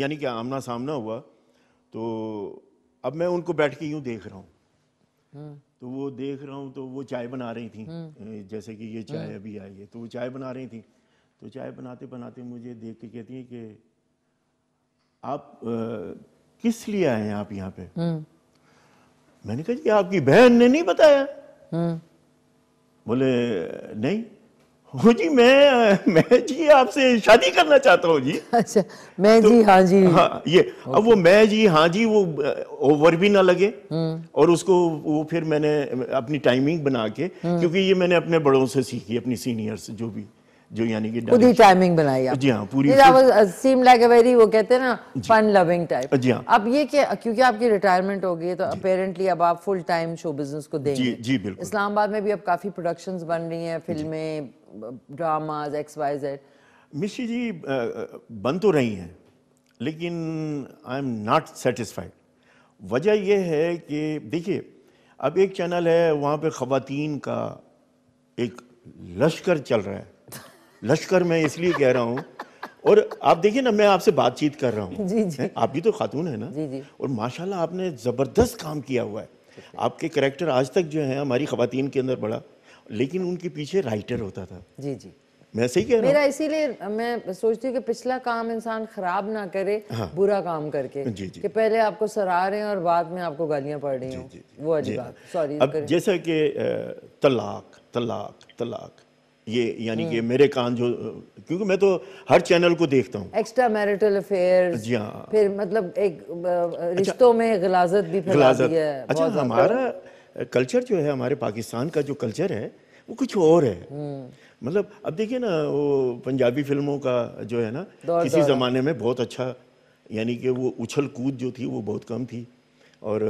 यानी कि आमना सामना हुआ तो अब मैं उनको बैठ के यूं देख रहा हूँ हाँ। तो वो देख रहा हूँ तो वो चाय बना रही थी हाँ। जैसे कि ये चाय हाँ। अभी आई है तो वो चाय बना रही थी तो चाय बनाते बनाते मुझे देख के कहती है कि आप आ, किस लिए आए हैं आप यहाँ पे मैंने कहा जी आपकी बहन ने नहीं बताया बोले नहीं हो जी मैं मैं जी आपसे शादी करना चाहता हूँ जी अच्छा मैं तो, जी हाँ जी हाँ ये अब वो मैं जी हाँ जी वो ओवर भी ना लगे हम्म। और उसको वो फिर मैंने अपनी टाइमिंग बना के हम्म। क्योंकि ये मैंने अपने बड़ों से सीखी अपनी सीनियर से जो भी जो यानी कि खुद ही टाइमिंग बनाई जी हाँ पूरी सीम लाइक अ वेरी वो कहते हैं ना फन लविंग टाइप जी हाँ अब ये क्या क्योंकि आपकी रिटायरमेंट हो गई है तो अपेरेंटली अब आप फुल टाइम शो बिजनेस को देंगे जी जी बिल्कुल इस्लामाबाद में भी अब काफ़ी प्रोडक्शंस बन रही हैं फिल्में ड्रामाज एक्स वाई जेड मिशी जी बन तो रही हैं लेकिन आई एम नॉट सेटिस्फाइड वजह यह है कि देखिए अब एक चैनल है वहाँ पे ख़वातीन का एक लश्कर चल रहा है लश्कर मैं इसलिए कह रहा हूँ और आप देखिए ना मैं आपसे बातचीत कर रहा हूँ जी जी आप भी तो खातून है ना जी जी और माशाल्लाह आपने ज़बरदस्त काम किया हुआ है आपके करेक्टर आज तक जो है हमारी खातन के अंदर बढ़ा लेकिन उनके पीछे राइटर होता था जी जी मैं सही कह रहा मेरा इसीलिए मैं सोचती हूँ कि पिछला काम इंसान खराब ना करे हाँ, बुरा काम करके जी जी कि पहले आपको सरा रहे हैं और बाद में आपको गालियां पड़ रही हैं वो अजीब बात सॉरी अब जैसा कि तलाक तलाक तलाक ये यानी कि हम्म। मेरे कान जो क्योंकि मैं तो हर चैनल को देखता हूँ एक्स्ट्रा मैरिटल अफेयर जी हाँ फिर मतलब एक अच्छा। रिश्तों अच्छा, में गलाजत भी गलाजत है अच्छा हमारा कल्चर जो है हमारे पाकिस्तान का जो कल्चर है वो कुछ और है हम्म। मतलब अब देखिए ना वो पंजाबी फिल्मों का जो है ना किसी ज़माने में बहुत अच्छा यानी कि वो उछल कूद जो थी वो बहुत कम थी और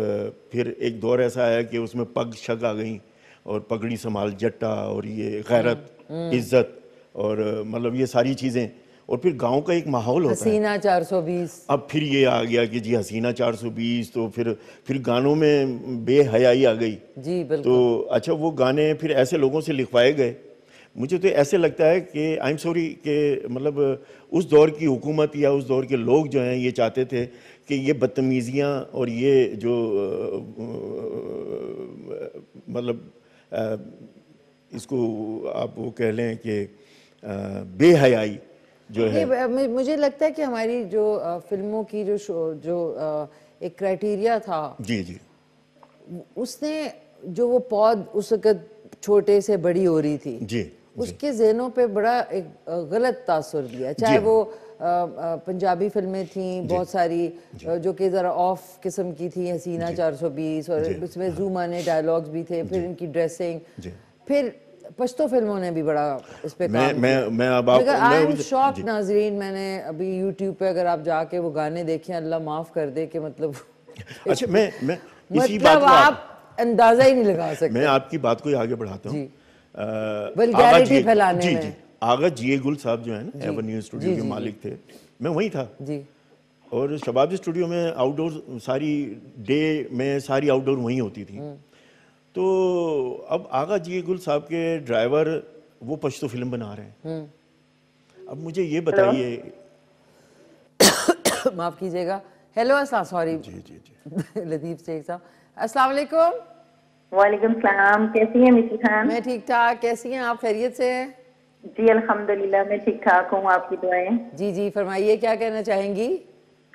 फिर एक दौर ऐसा आया कि उसमें पग शग आ गई और पगड़ी संभाल जट्टा और ये गैरत हम्म। हम्म। इज्जत और मतलब ये सारी चीज़ें और फिर गांव का एक माहौल होता है हसीना 420 अब फिर ये आ गया कि जी हसीना 420 तो फिर फिर गानों में बेहयाई आ गई जी बिल्कुल तो अच्छा वो गाने फिर ऐसे लोगों से लिखवाए गए मुझे तो ऐसे लगता है कि आई एम सॉरी कि मतलब उस दौर की हुकूमत या उस दौर के लोग जो हैं ये चाहते थे कि ये बदतमीज़ियाँ और ये जो मतलब इसको आप वो कह लें कि बेहयाई जो है मुझे लगता है कि हमारी जो फिल्मों की जो जो एक क्राइटेरिया था जी जी उसने जो वो पौध उस वक्त छोटे से बड़ी हो रही थी जी उसके जहनों पे बड़ा एक गलत तासर दिया चाहे वो पंजाबी फिल्में थी बहुत सारी जो कि ज़रा ऑफ किस्म की थी हसीना 420 और उसमें हाँ। जूमाने डायलॉग्स भी थे फिर इनकी ड्रेसिंग फिर पश्तो फिल्मों ने भी बड़ा इस पे मैं मैं मैं अब आप आई एम शॉक नाजरीन मैंने अभी यूट्यूब पे अगर आप जाके वो गाने देखे अल्लाह माफ कर दे के मतलब अच्छा मैं मैं इसी मतलब बात आप अंदाजा ही नहीं लगा सकते मैं आपकी बात को आगे बढ़ाता हूँ वल्गैरिटी फैलाने जी, जी, आगा जिए गुल साहब जो है ना एवन्यू स्टूडियो के मालिक थे मैं वही था जी और शबाब स्टूडियो में आउटडोर सारी डे में सारी आउटडोर वहीं होती थी हम्म। तो अब आगा जी गुल साहब के ड्राइवर वो पश्तो फिल्म बना रहे हैं हम्म। अब मुझे ये बताइए माफ कीजिएगा हेलो अस्सलाम सॉरी जी जी जी लतीफ शेख साहब अस्सलाम वालेकुम वालेकुम सलाम कैसी हैं मिसी खान मैं ठीक ठाक कैसी हैं आप खैरियत से जी अल्हम्दुलिल्लाह मैं ठीक ठाक हूँ आपकी दुआएं जी जी फरमाइए क्या कहना चाहेंगी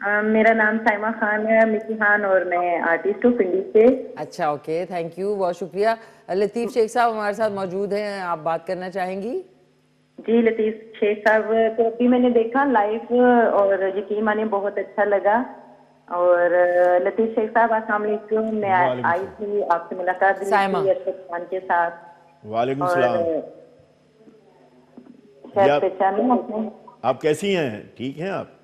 Um, मेरा नाम साइमा खान है मिकी खान और मैं आर्टिस्ट हूँ पिंडी से अच्छा ओके थैंक यू बहुत शुक्रिया लतीफ़ शेख साहब हमारे साथ मौजूद हैं आप बात करना चाहेंगी जी लतीफ़ शेख साहब तो अभी मैंने देखा लाइव और यकीन माने बहुत अच्छा लगा और लतीफ़ शेख साहब अस्सलाम मैं आई थी आपसे मुलाकात खान के साथ आप कैसी हैं ठीक हैं आप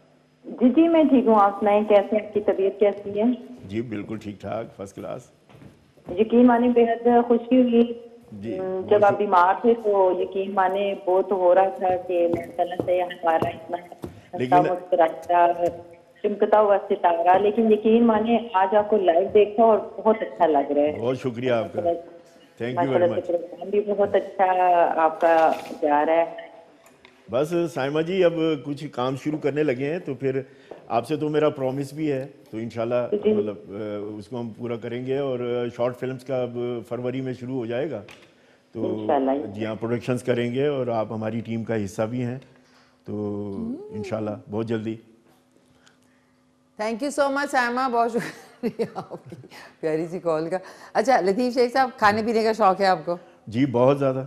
जी जी मैं ठीक हूँ आप सुनाए कैसे आपकी तबीयत कैसी है जी बिल्कुल ठीक ठाक फर्स्ट क्लास यकीन माने बेहद खुशी हुई हम्म, जब आप बीमार थे तो यकीन माने वो तो हो रहा था कि मैं से इतना लेकिन चमकता हुआ सितारा लेकिन यकीन माने आज आपको लाइव देखा और बहुत अच्छा लग रहा है बहुत शुक्रिया आपका थैंक यू वेरी मच भी बहुत अच्छा आपका जा रहा है बस साइमा जी अब कुछ काम शुरू करने लगे हैं तो फिर आपसे तो मेरा प्रॉमिस भी है तो इनशाला मतलब उसको हम पूरा करेंगे और शॉर्ट फिल्म्स का अब फरवरी में शुरू हो जाएगा तो जी हाँ प्रोडक्शंस करेंगे और आप हमारी टीम का हिस्सा भी हैं तो इनशाला बहुत जल्दी thank you so much Saima बहुत शुक्रिया प्यारी सी कॉल का अच्छा लतीफ़ शेख साहब खाने पीने का शौक है आपको जी बहुत ज़्यादा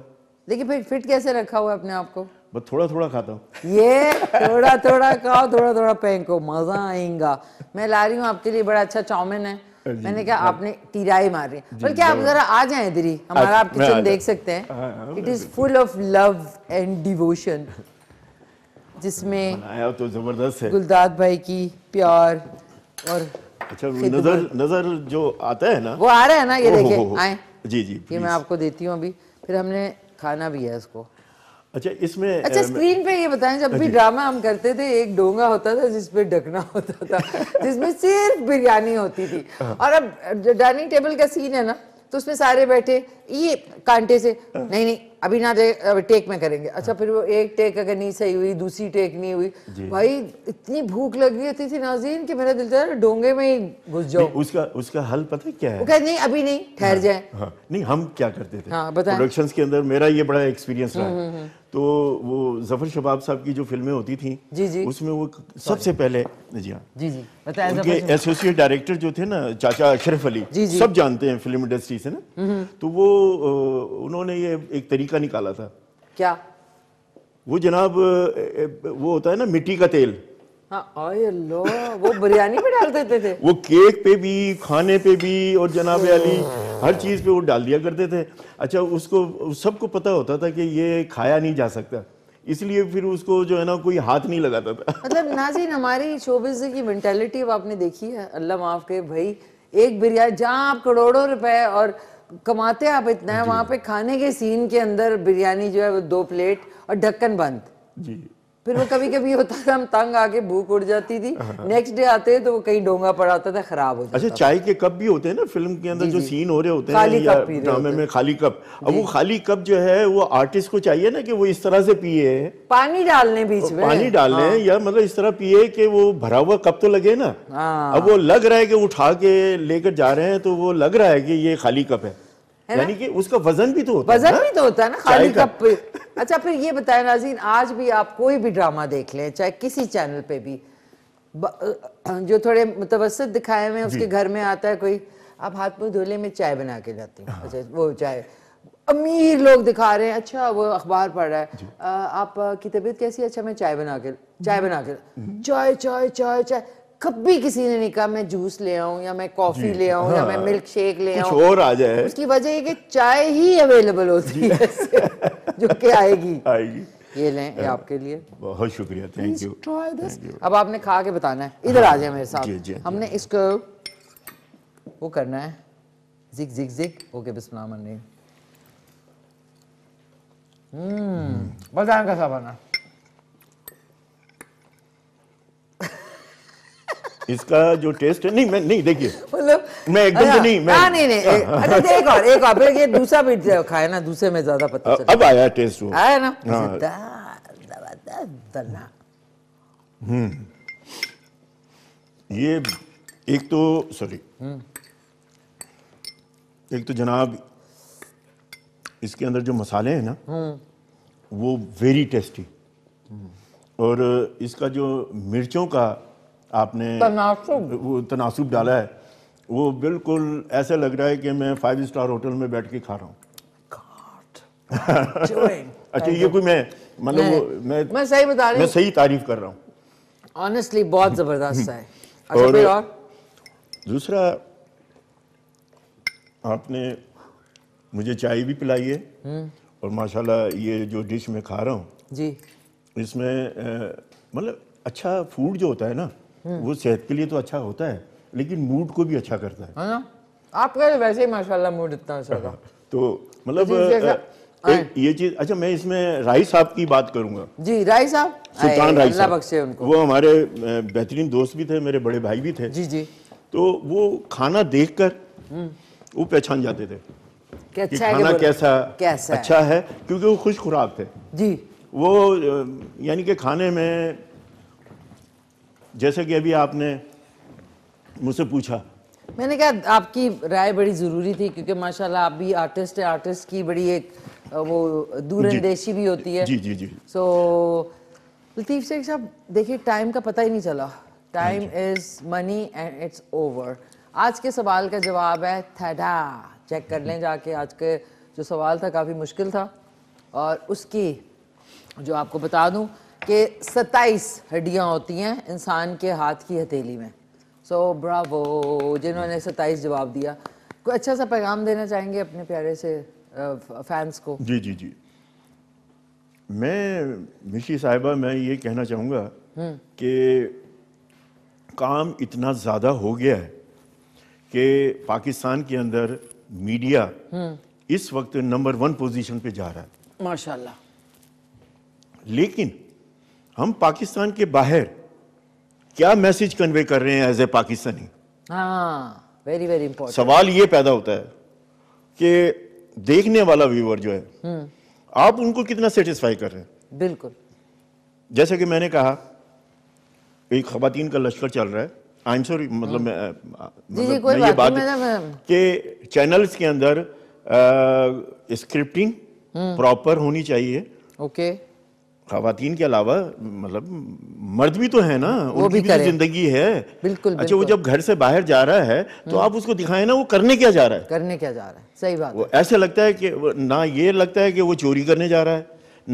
लेकिन फिर फिट कैसे रखा हुआ है अपने आप को बस थोड़ा थोड़ा खाता हूँ ये थोड़ा थोड़ा खाओ थोड़ा थोड़ा पहनो मजा आएगा मैं ला रही हूँ आपके लिए बड़ा अच्छा चाउमिन है मैंने कहा आपने टीराई मार रही है बल्कि आप जरा आ जाए दीदी हमारा आप किचन देख सकते हैं it is full of love and devotion जिसमें आया तो जबरदस्त है गुलदाद भाई की प्यार और अच्छा नजर नजर जो आता है ना वो आ रहा है ना ये देखे आए जी जी ये मैं आपको देती हूँ अभी फिर हमने खाना भी है इसको अच्छा इसमें अच्छा स्क्रीन पे ये बताएं जब भी ड्रामा हाँ हम करते थे एक डोंगा होता था जिसपे डकना होता था जिसमें सिर्फ बिरयानी होती थी हाँ। और अब डाइनिंग टेबल का सीन है ना तो उसमें सारे बैठे ये कांटे से हाँ। नहीं नहीं अभी ना टेक में करेंगे अच्छा फिर वो एक टेक अगर नहीं सही हुई दूसरी टेक नहीं हुई भाई इतनी भूख लगी होती थी नाजीन कि मेरा दिल था डोंगे में ही घुस जाओ उसका उसका हल पता क्या है वो नहीं अभी नहीं ठहर जाए हाँ, नहीं हम क्या करते थे हाँ, प्रोडक्शंस के अंदर मेरा ये बड़ा एक्सपीरियंस रहा तो वो जफर शबाब साहब की जो फिल्में होती थी जी जी उसमें वो सबसे पहले जी हाँ जी जी मतलब उनके एसोसिएट डायरेक्टर जो थे ना चाचा अशरफ अली जी जी सब जानते हैं फिल्म इंडस्ट्री से ना हम्म, हम्म। तो वो उन्होंने ये एक तरीका निकाला था क्या वो जनाब वो होता है ना मिट्टी का तेल हाँ, वो बिरयानी पे डाल देते थे वो केक पे भी खाने पे भी और जनाब अली हर चीज़ पे वो डाल दिया करते थे अच्छा उसको सबको पता होता था कि ये खाया नहीं जा सकता इसलिए फिर उसको जो है ना कोई हाथ नहीं लगाता था मतलब नाजिन हमारी शोबिज की मेंटेलिटी अब आपने देखी है अल्लाह माफ के भाई एक बिरयानी जहाँ आप करोड़ों रुपए और कमाते आप इतना है वहाँ पे खाने के सीन के अंदर बिरयानी जो है वो दो प्लेट और ढक्कन बंद जी फिर वो कभी कभी होता था हम तंग आके भूख उड़ जाती थी नेक्स्ट हाँ, डे हाँ। आते तो वो कहीं डोंगा पड़ा होता था खराब हो अच्छा, जाता अच्छा चाय के कप भी होते हैं ना फिल्म के अंदर जो सीन हो रहे होते हैं या ड्रामे में खाली कप अब वो खाली कप जो है वो आर्टिस्ट को चाहिए ना कि वो इस तरह से पिए पानी डालने बीच में पानी डालने हाँ। या मतलब इस तरह पिए कि वो भरा हुआ कप तो लगे ना अब वो लग रहा है कि उठा के लेकर जा रहे हैं तो वो लग रहा है कि ये खाली कप है यानी कि उसका वजन भी तो होता है वजन भी तो होता है ना खाली कप अच्छा फिर ये बताएं नाजीन आज भी आप कोई भी ड्रामा देख लें चाहे किसी चैनल पे भी जो थोड़े मुतवसत दिखाए हुए उसके घर में आता है कोई आप हाथ में धोले में चाय बना के जाती हूँ हाँ। अच्छा वो चाय अमीर लोग दिखा रहे हैं अच्छा वो अखबार पढ़ रहा है आप की तबीयत कैसी है अच्छा मैं चाय बना के चाय हम्म। बना के चाय चाय चाय चाय कभी किसी ने नहीं कहा मैं जूस ले आऊं या मैं कॉफी ले आऊं हाँ, या मैं मिल्क हाँ। शेक ले आऊं कुछ और आ जाए उसकी वजह ये कि चाय ही अवेलेबल होती है जो कि आएगी आएगी ये लें ये हाँ। आपके लिए बहुत शुक्रिया थैंक यू ट्राई दिस अब आपने खा के बताना है इधर हाँ। आ जाए मेरे साथ जी, जी, हमने इसको वो करना है जिक जिक जिक ओके बिस्मिल्लाह मन्नी हम्म बस का साहब इसका जो टेस्ट है नहीं मैं नहीं देखिए मतलब मैं एकदम तो नहीं मैं हाँ, नहीं नहीं हाँ। अच्छा एक और एक और फिर ये दूसरा भी खाए ना दूसरे में ज्यादा पता चला अब आया टेस्ट वो आया ना हाँ। हम्म ये एक तो सॉरी हम्म। एक तो जनाब इसके अंदर जो मसाले हैं ना हम्म। वो वेरी टेस्टी हम्म। और इसका जो मिर्चों का आपने तनासुब तनासुब डाला है वो बिल्कुल ऐसे लग रहा है कि मैं फाइव स्टार होटल में बैठ के खा रहा हूँ अच्छा ये कोई मैं मतलब मैं मैं सही बता रही मैं सही तारीफ कर रहा हूँ ऑनेस्टली बहुत ज़बरदस्त है अच्छा और, और दूसरा आपने मुझे चाय भी पिलाई है हम्म। और माशाल्लाह ये जो डिश मैं खा रहा हूँ जी इसमें मतलब अच्छा फूड जो होता है ना हम्म। वो सेहत के लिए तो अच्छा होता है लेकिन मूड को भी अच्छा करता है हाँ आपका वैसे ही माशाल्लाह मूड इतना अच्छा था तो मतलब हाँ। ये चीज अच्छा मैं इसमें राय साहब की बात करूंगा जी राय साहब सुल्तान राय साहब उनको वो हमारे बेहतरीन दोस्त भी थे मेरे बड़े भाई भी थे जी जी तो वो खाना देखकर हम्म। वो पहचान जाते थे कि अच्छा कि खाना कैसा कैसा अच्छा है क्योंकि वो खुश खुराक थे जी वो यानी कि खाने में जैसे कि अभी आपने मुझसे पूछा मैंने कहा आपकी राय बड़ी ज़रूरी थी क्योंकि माशाल्लाह आप भी आर्टिस्ट है आर्टिस्ट की बड़ी एक वो दूरंदेशी भी होती है जी जी जी सो so, लतीफ़ शेख साहब देखिए टाइम का पता ही नहीं चला time is money and it's over आज के सवाल का जवाब है थैडा चेक कर लें जाके आज के जो सवाल था काफ़ी मुश्किल था और उसकी जो आपको बता दूं कि 27 हड्डियाँ होती हैं इंसान के हाथ की हथेली में सो so, ब्रावो जिन्होंने 27 जवाब दिया कोई अच्छा सा पैगाम देना चाहेंगे अपने प्यारे से फैंस को जी जी जी मैं मिशी साहिबा मैं ये कहना चाहूँगा हम्म। कि काम इतना ज़्यादा हो गया है कि पाकिस्तान के अंदर मीडिया हम्म। इस वक्त नंबर वन पोजीशन पे जा रहा है माशाल्लाह लेकिन हम पाकिस्तान के बाहर क्या मैसेज कन्वे कर रहे हैं as a Pakistani very very important सवाल ये पैदा होता है कि देखने वाला व्यूअर जो है hmm. आप उनको कितना सेटिस्फाई कर रहे हैं बिल्कुल जैसे कि मैंने कहा एक खवतिन का लश्कर चल रहा है आई एम सॉरी मतलब मैं, मतलब मैं ये बात कि चैनल्स के अंदर स्क्रिप्टिंग हम्म। प्रॉपर होनी चाहिए ओके okay. खातन के अलावा मतलब मर्द भी तो है ना वो उनकी भी, भी तो जिंदगी है बिल्कुल अच्छा बिल्कुल। वो जब घर से बाहर जा रहा है तो हम्म। आप उसको दिखाएं ना वो करने क्या जा रहा है करने क्या जा रहा है सही बात वो ऐसे लगता है कि ना ये लगता है कि वो चोरी करने जा रहा है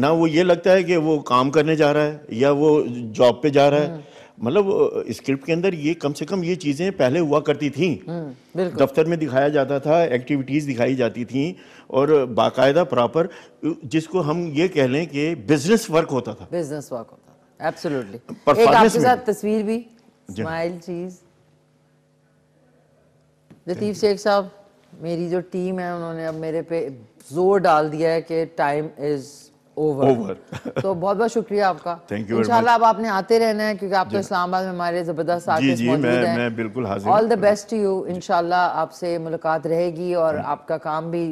ना वो ये लगता है कि वो काम करने जा रहा है या वो जॉब पे जा रहा है हम्म। मतलब स्क्रिप्ट के अंदर ये कम से कम ये चीज़ें पहले हुआ करती थी हम्म, दफ्तर में दिखाया जाता था एक्टिविटीज़ दिखाई जाती थी और बाकायदा प्रॉपर जिसको हम ये कह लें कि बिजनेस वर्क होता था बिजनेस वर्क होता था एब्सोल्युटली एक आपके साथ तस्वीर भी स्माइल चीज लतीफ शेख साहब मेरी जो टीम है उन्होंने अब मेरे पे जोर डाल दिया है कि टाइम इज़ ओवर ओवर तो बहुत बहुत शुक्रिया आपका थैंक यू इंशाल्लाह आप आपने आते रहना है क्योंकि आप तो इस्लामाबाद में हमारे जबरदस्त आर्टिस्ट मौजूद हैं मैं बिल्कुल हाजिर ऑल द बेस्ट यू इंशाल्लाह आपसे मुलाकात रहेगी और आपका काम भी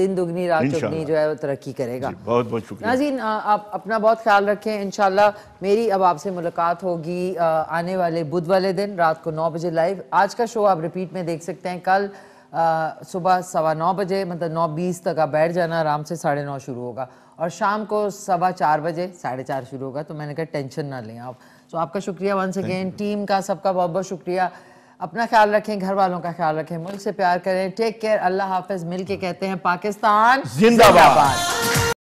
दिन दुगनी रात चुगनी जो है वो तरक्की करेगा बहुत बहुत शुक्रिया नाजीन आप अपना बहुत ख्याल रखें इनशाला मेरी अब आपसे मुलाकात होगी आने वाले बुध वाले दिन रात को नौ बजे लाइव आज का शो आप रिपीट में देख सकते हैं कल सुबह सवा नौ बजे मतलब नौ बीस तक आप बैठ जाना आराम से साढ़े नौ शुरू होगा और शाम को सवा चार बजे साढ़े चार शुरू होगा तो मैंने कहा टेंशन ना लें आप सो so, आपका शुक्रिया वंस अगेन टीम का सबका बहुत बहुत शुक्रिया अपना ख्याल रखें घर वालों का ख्याल रखें मुल्क से प्यार करें टेक केयर अल्लाह हाफिज मिल के हाँ। कहते हैं पाकिस्तान जिंदाबाद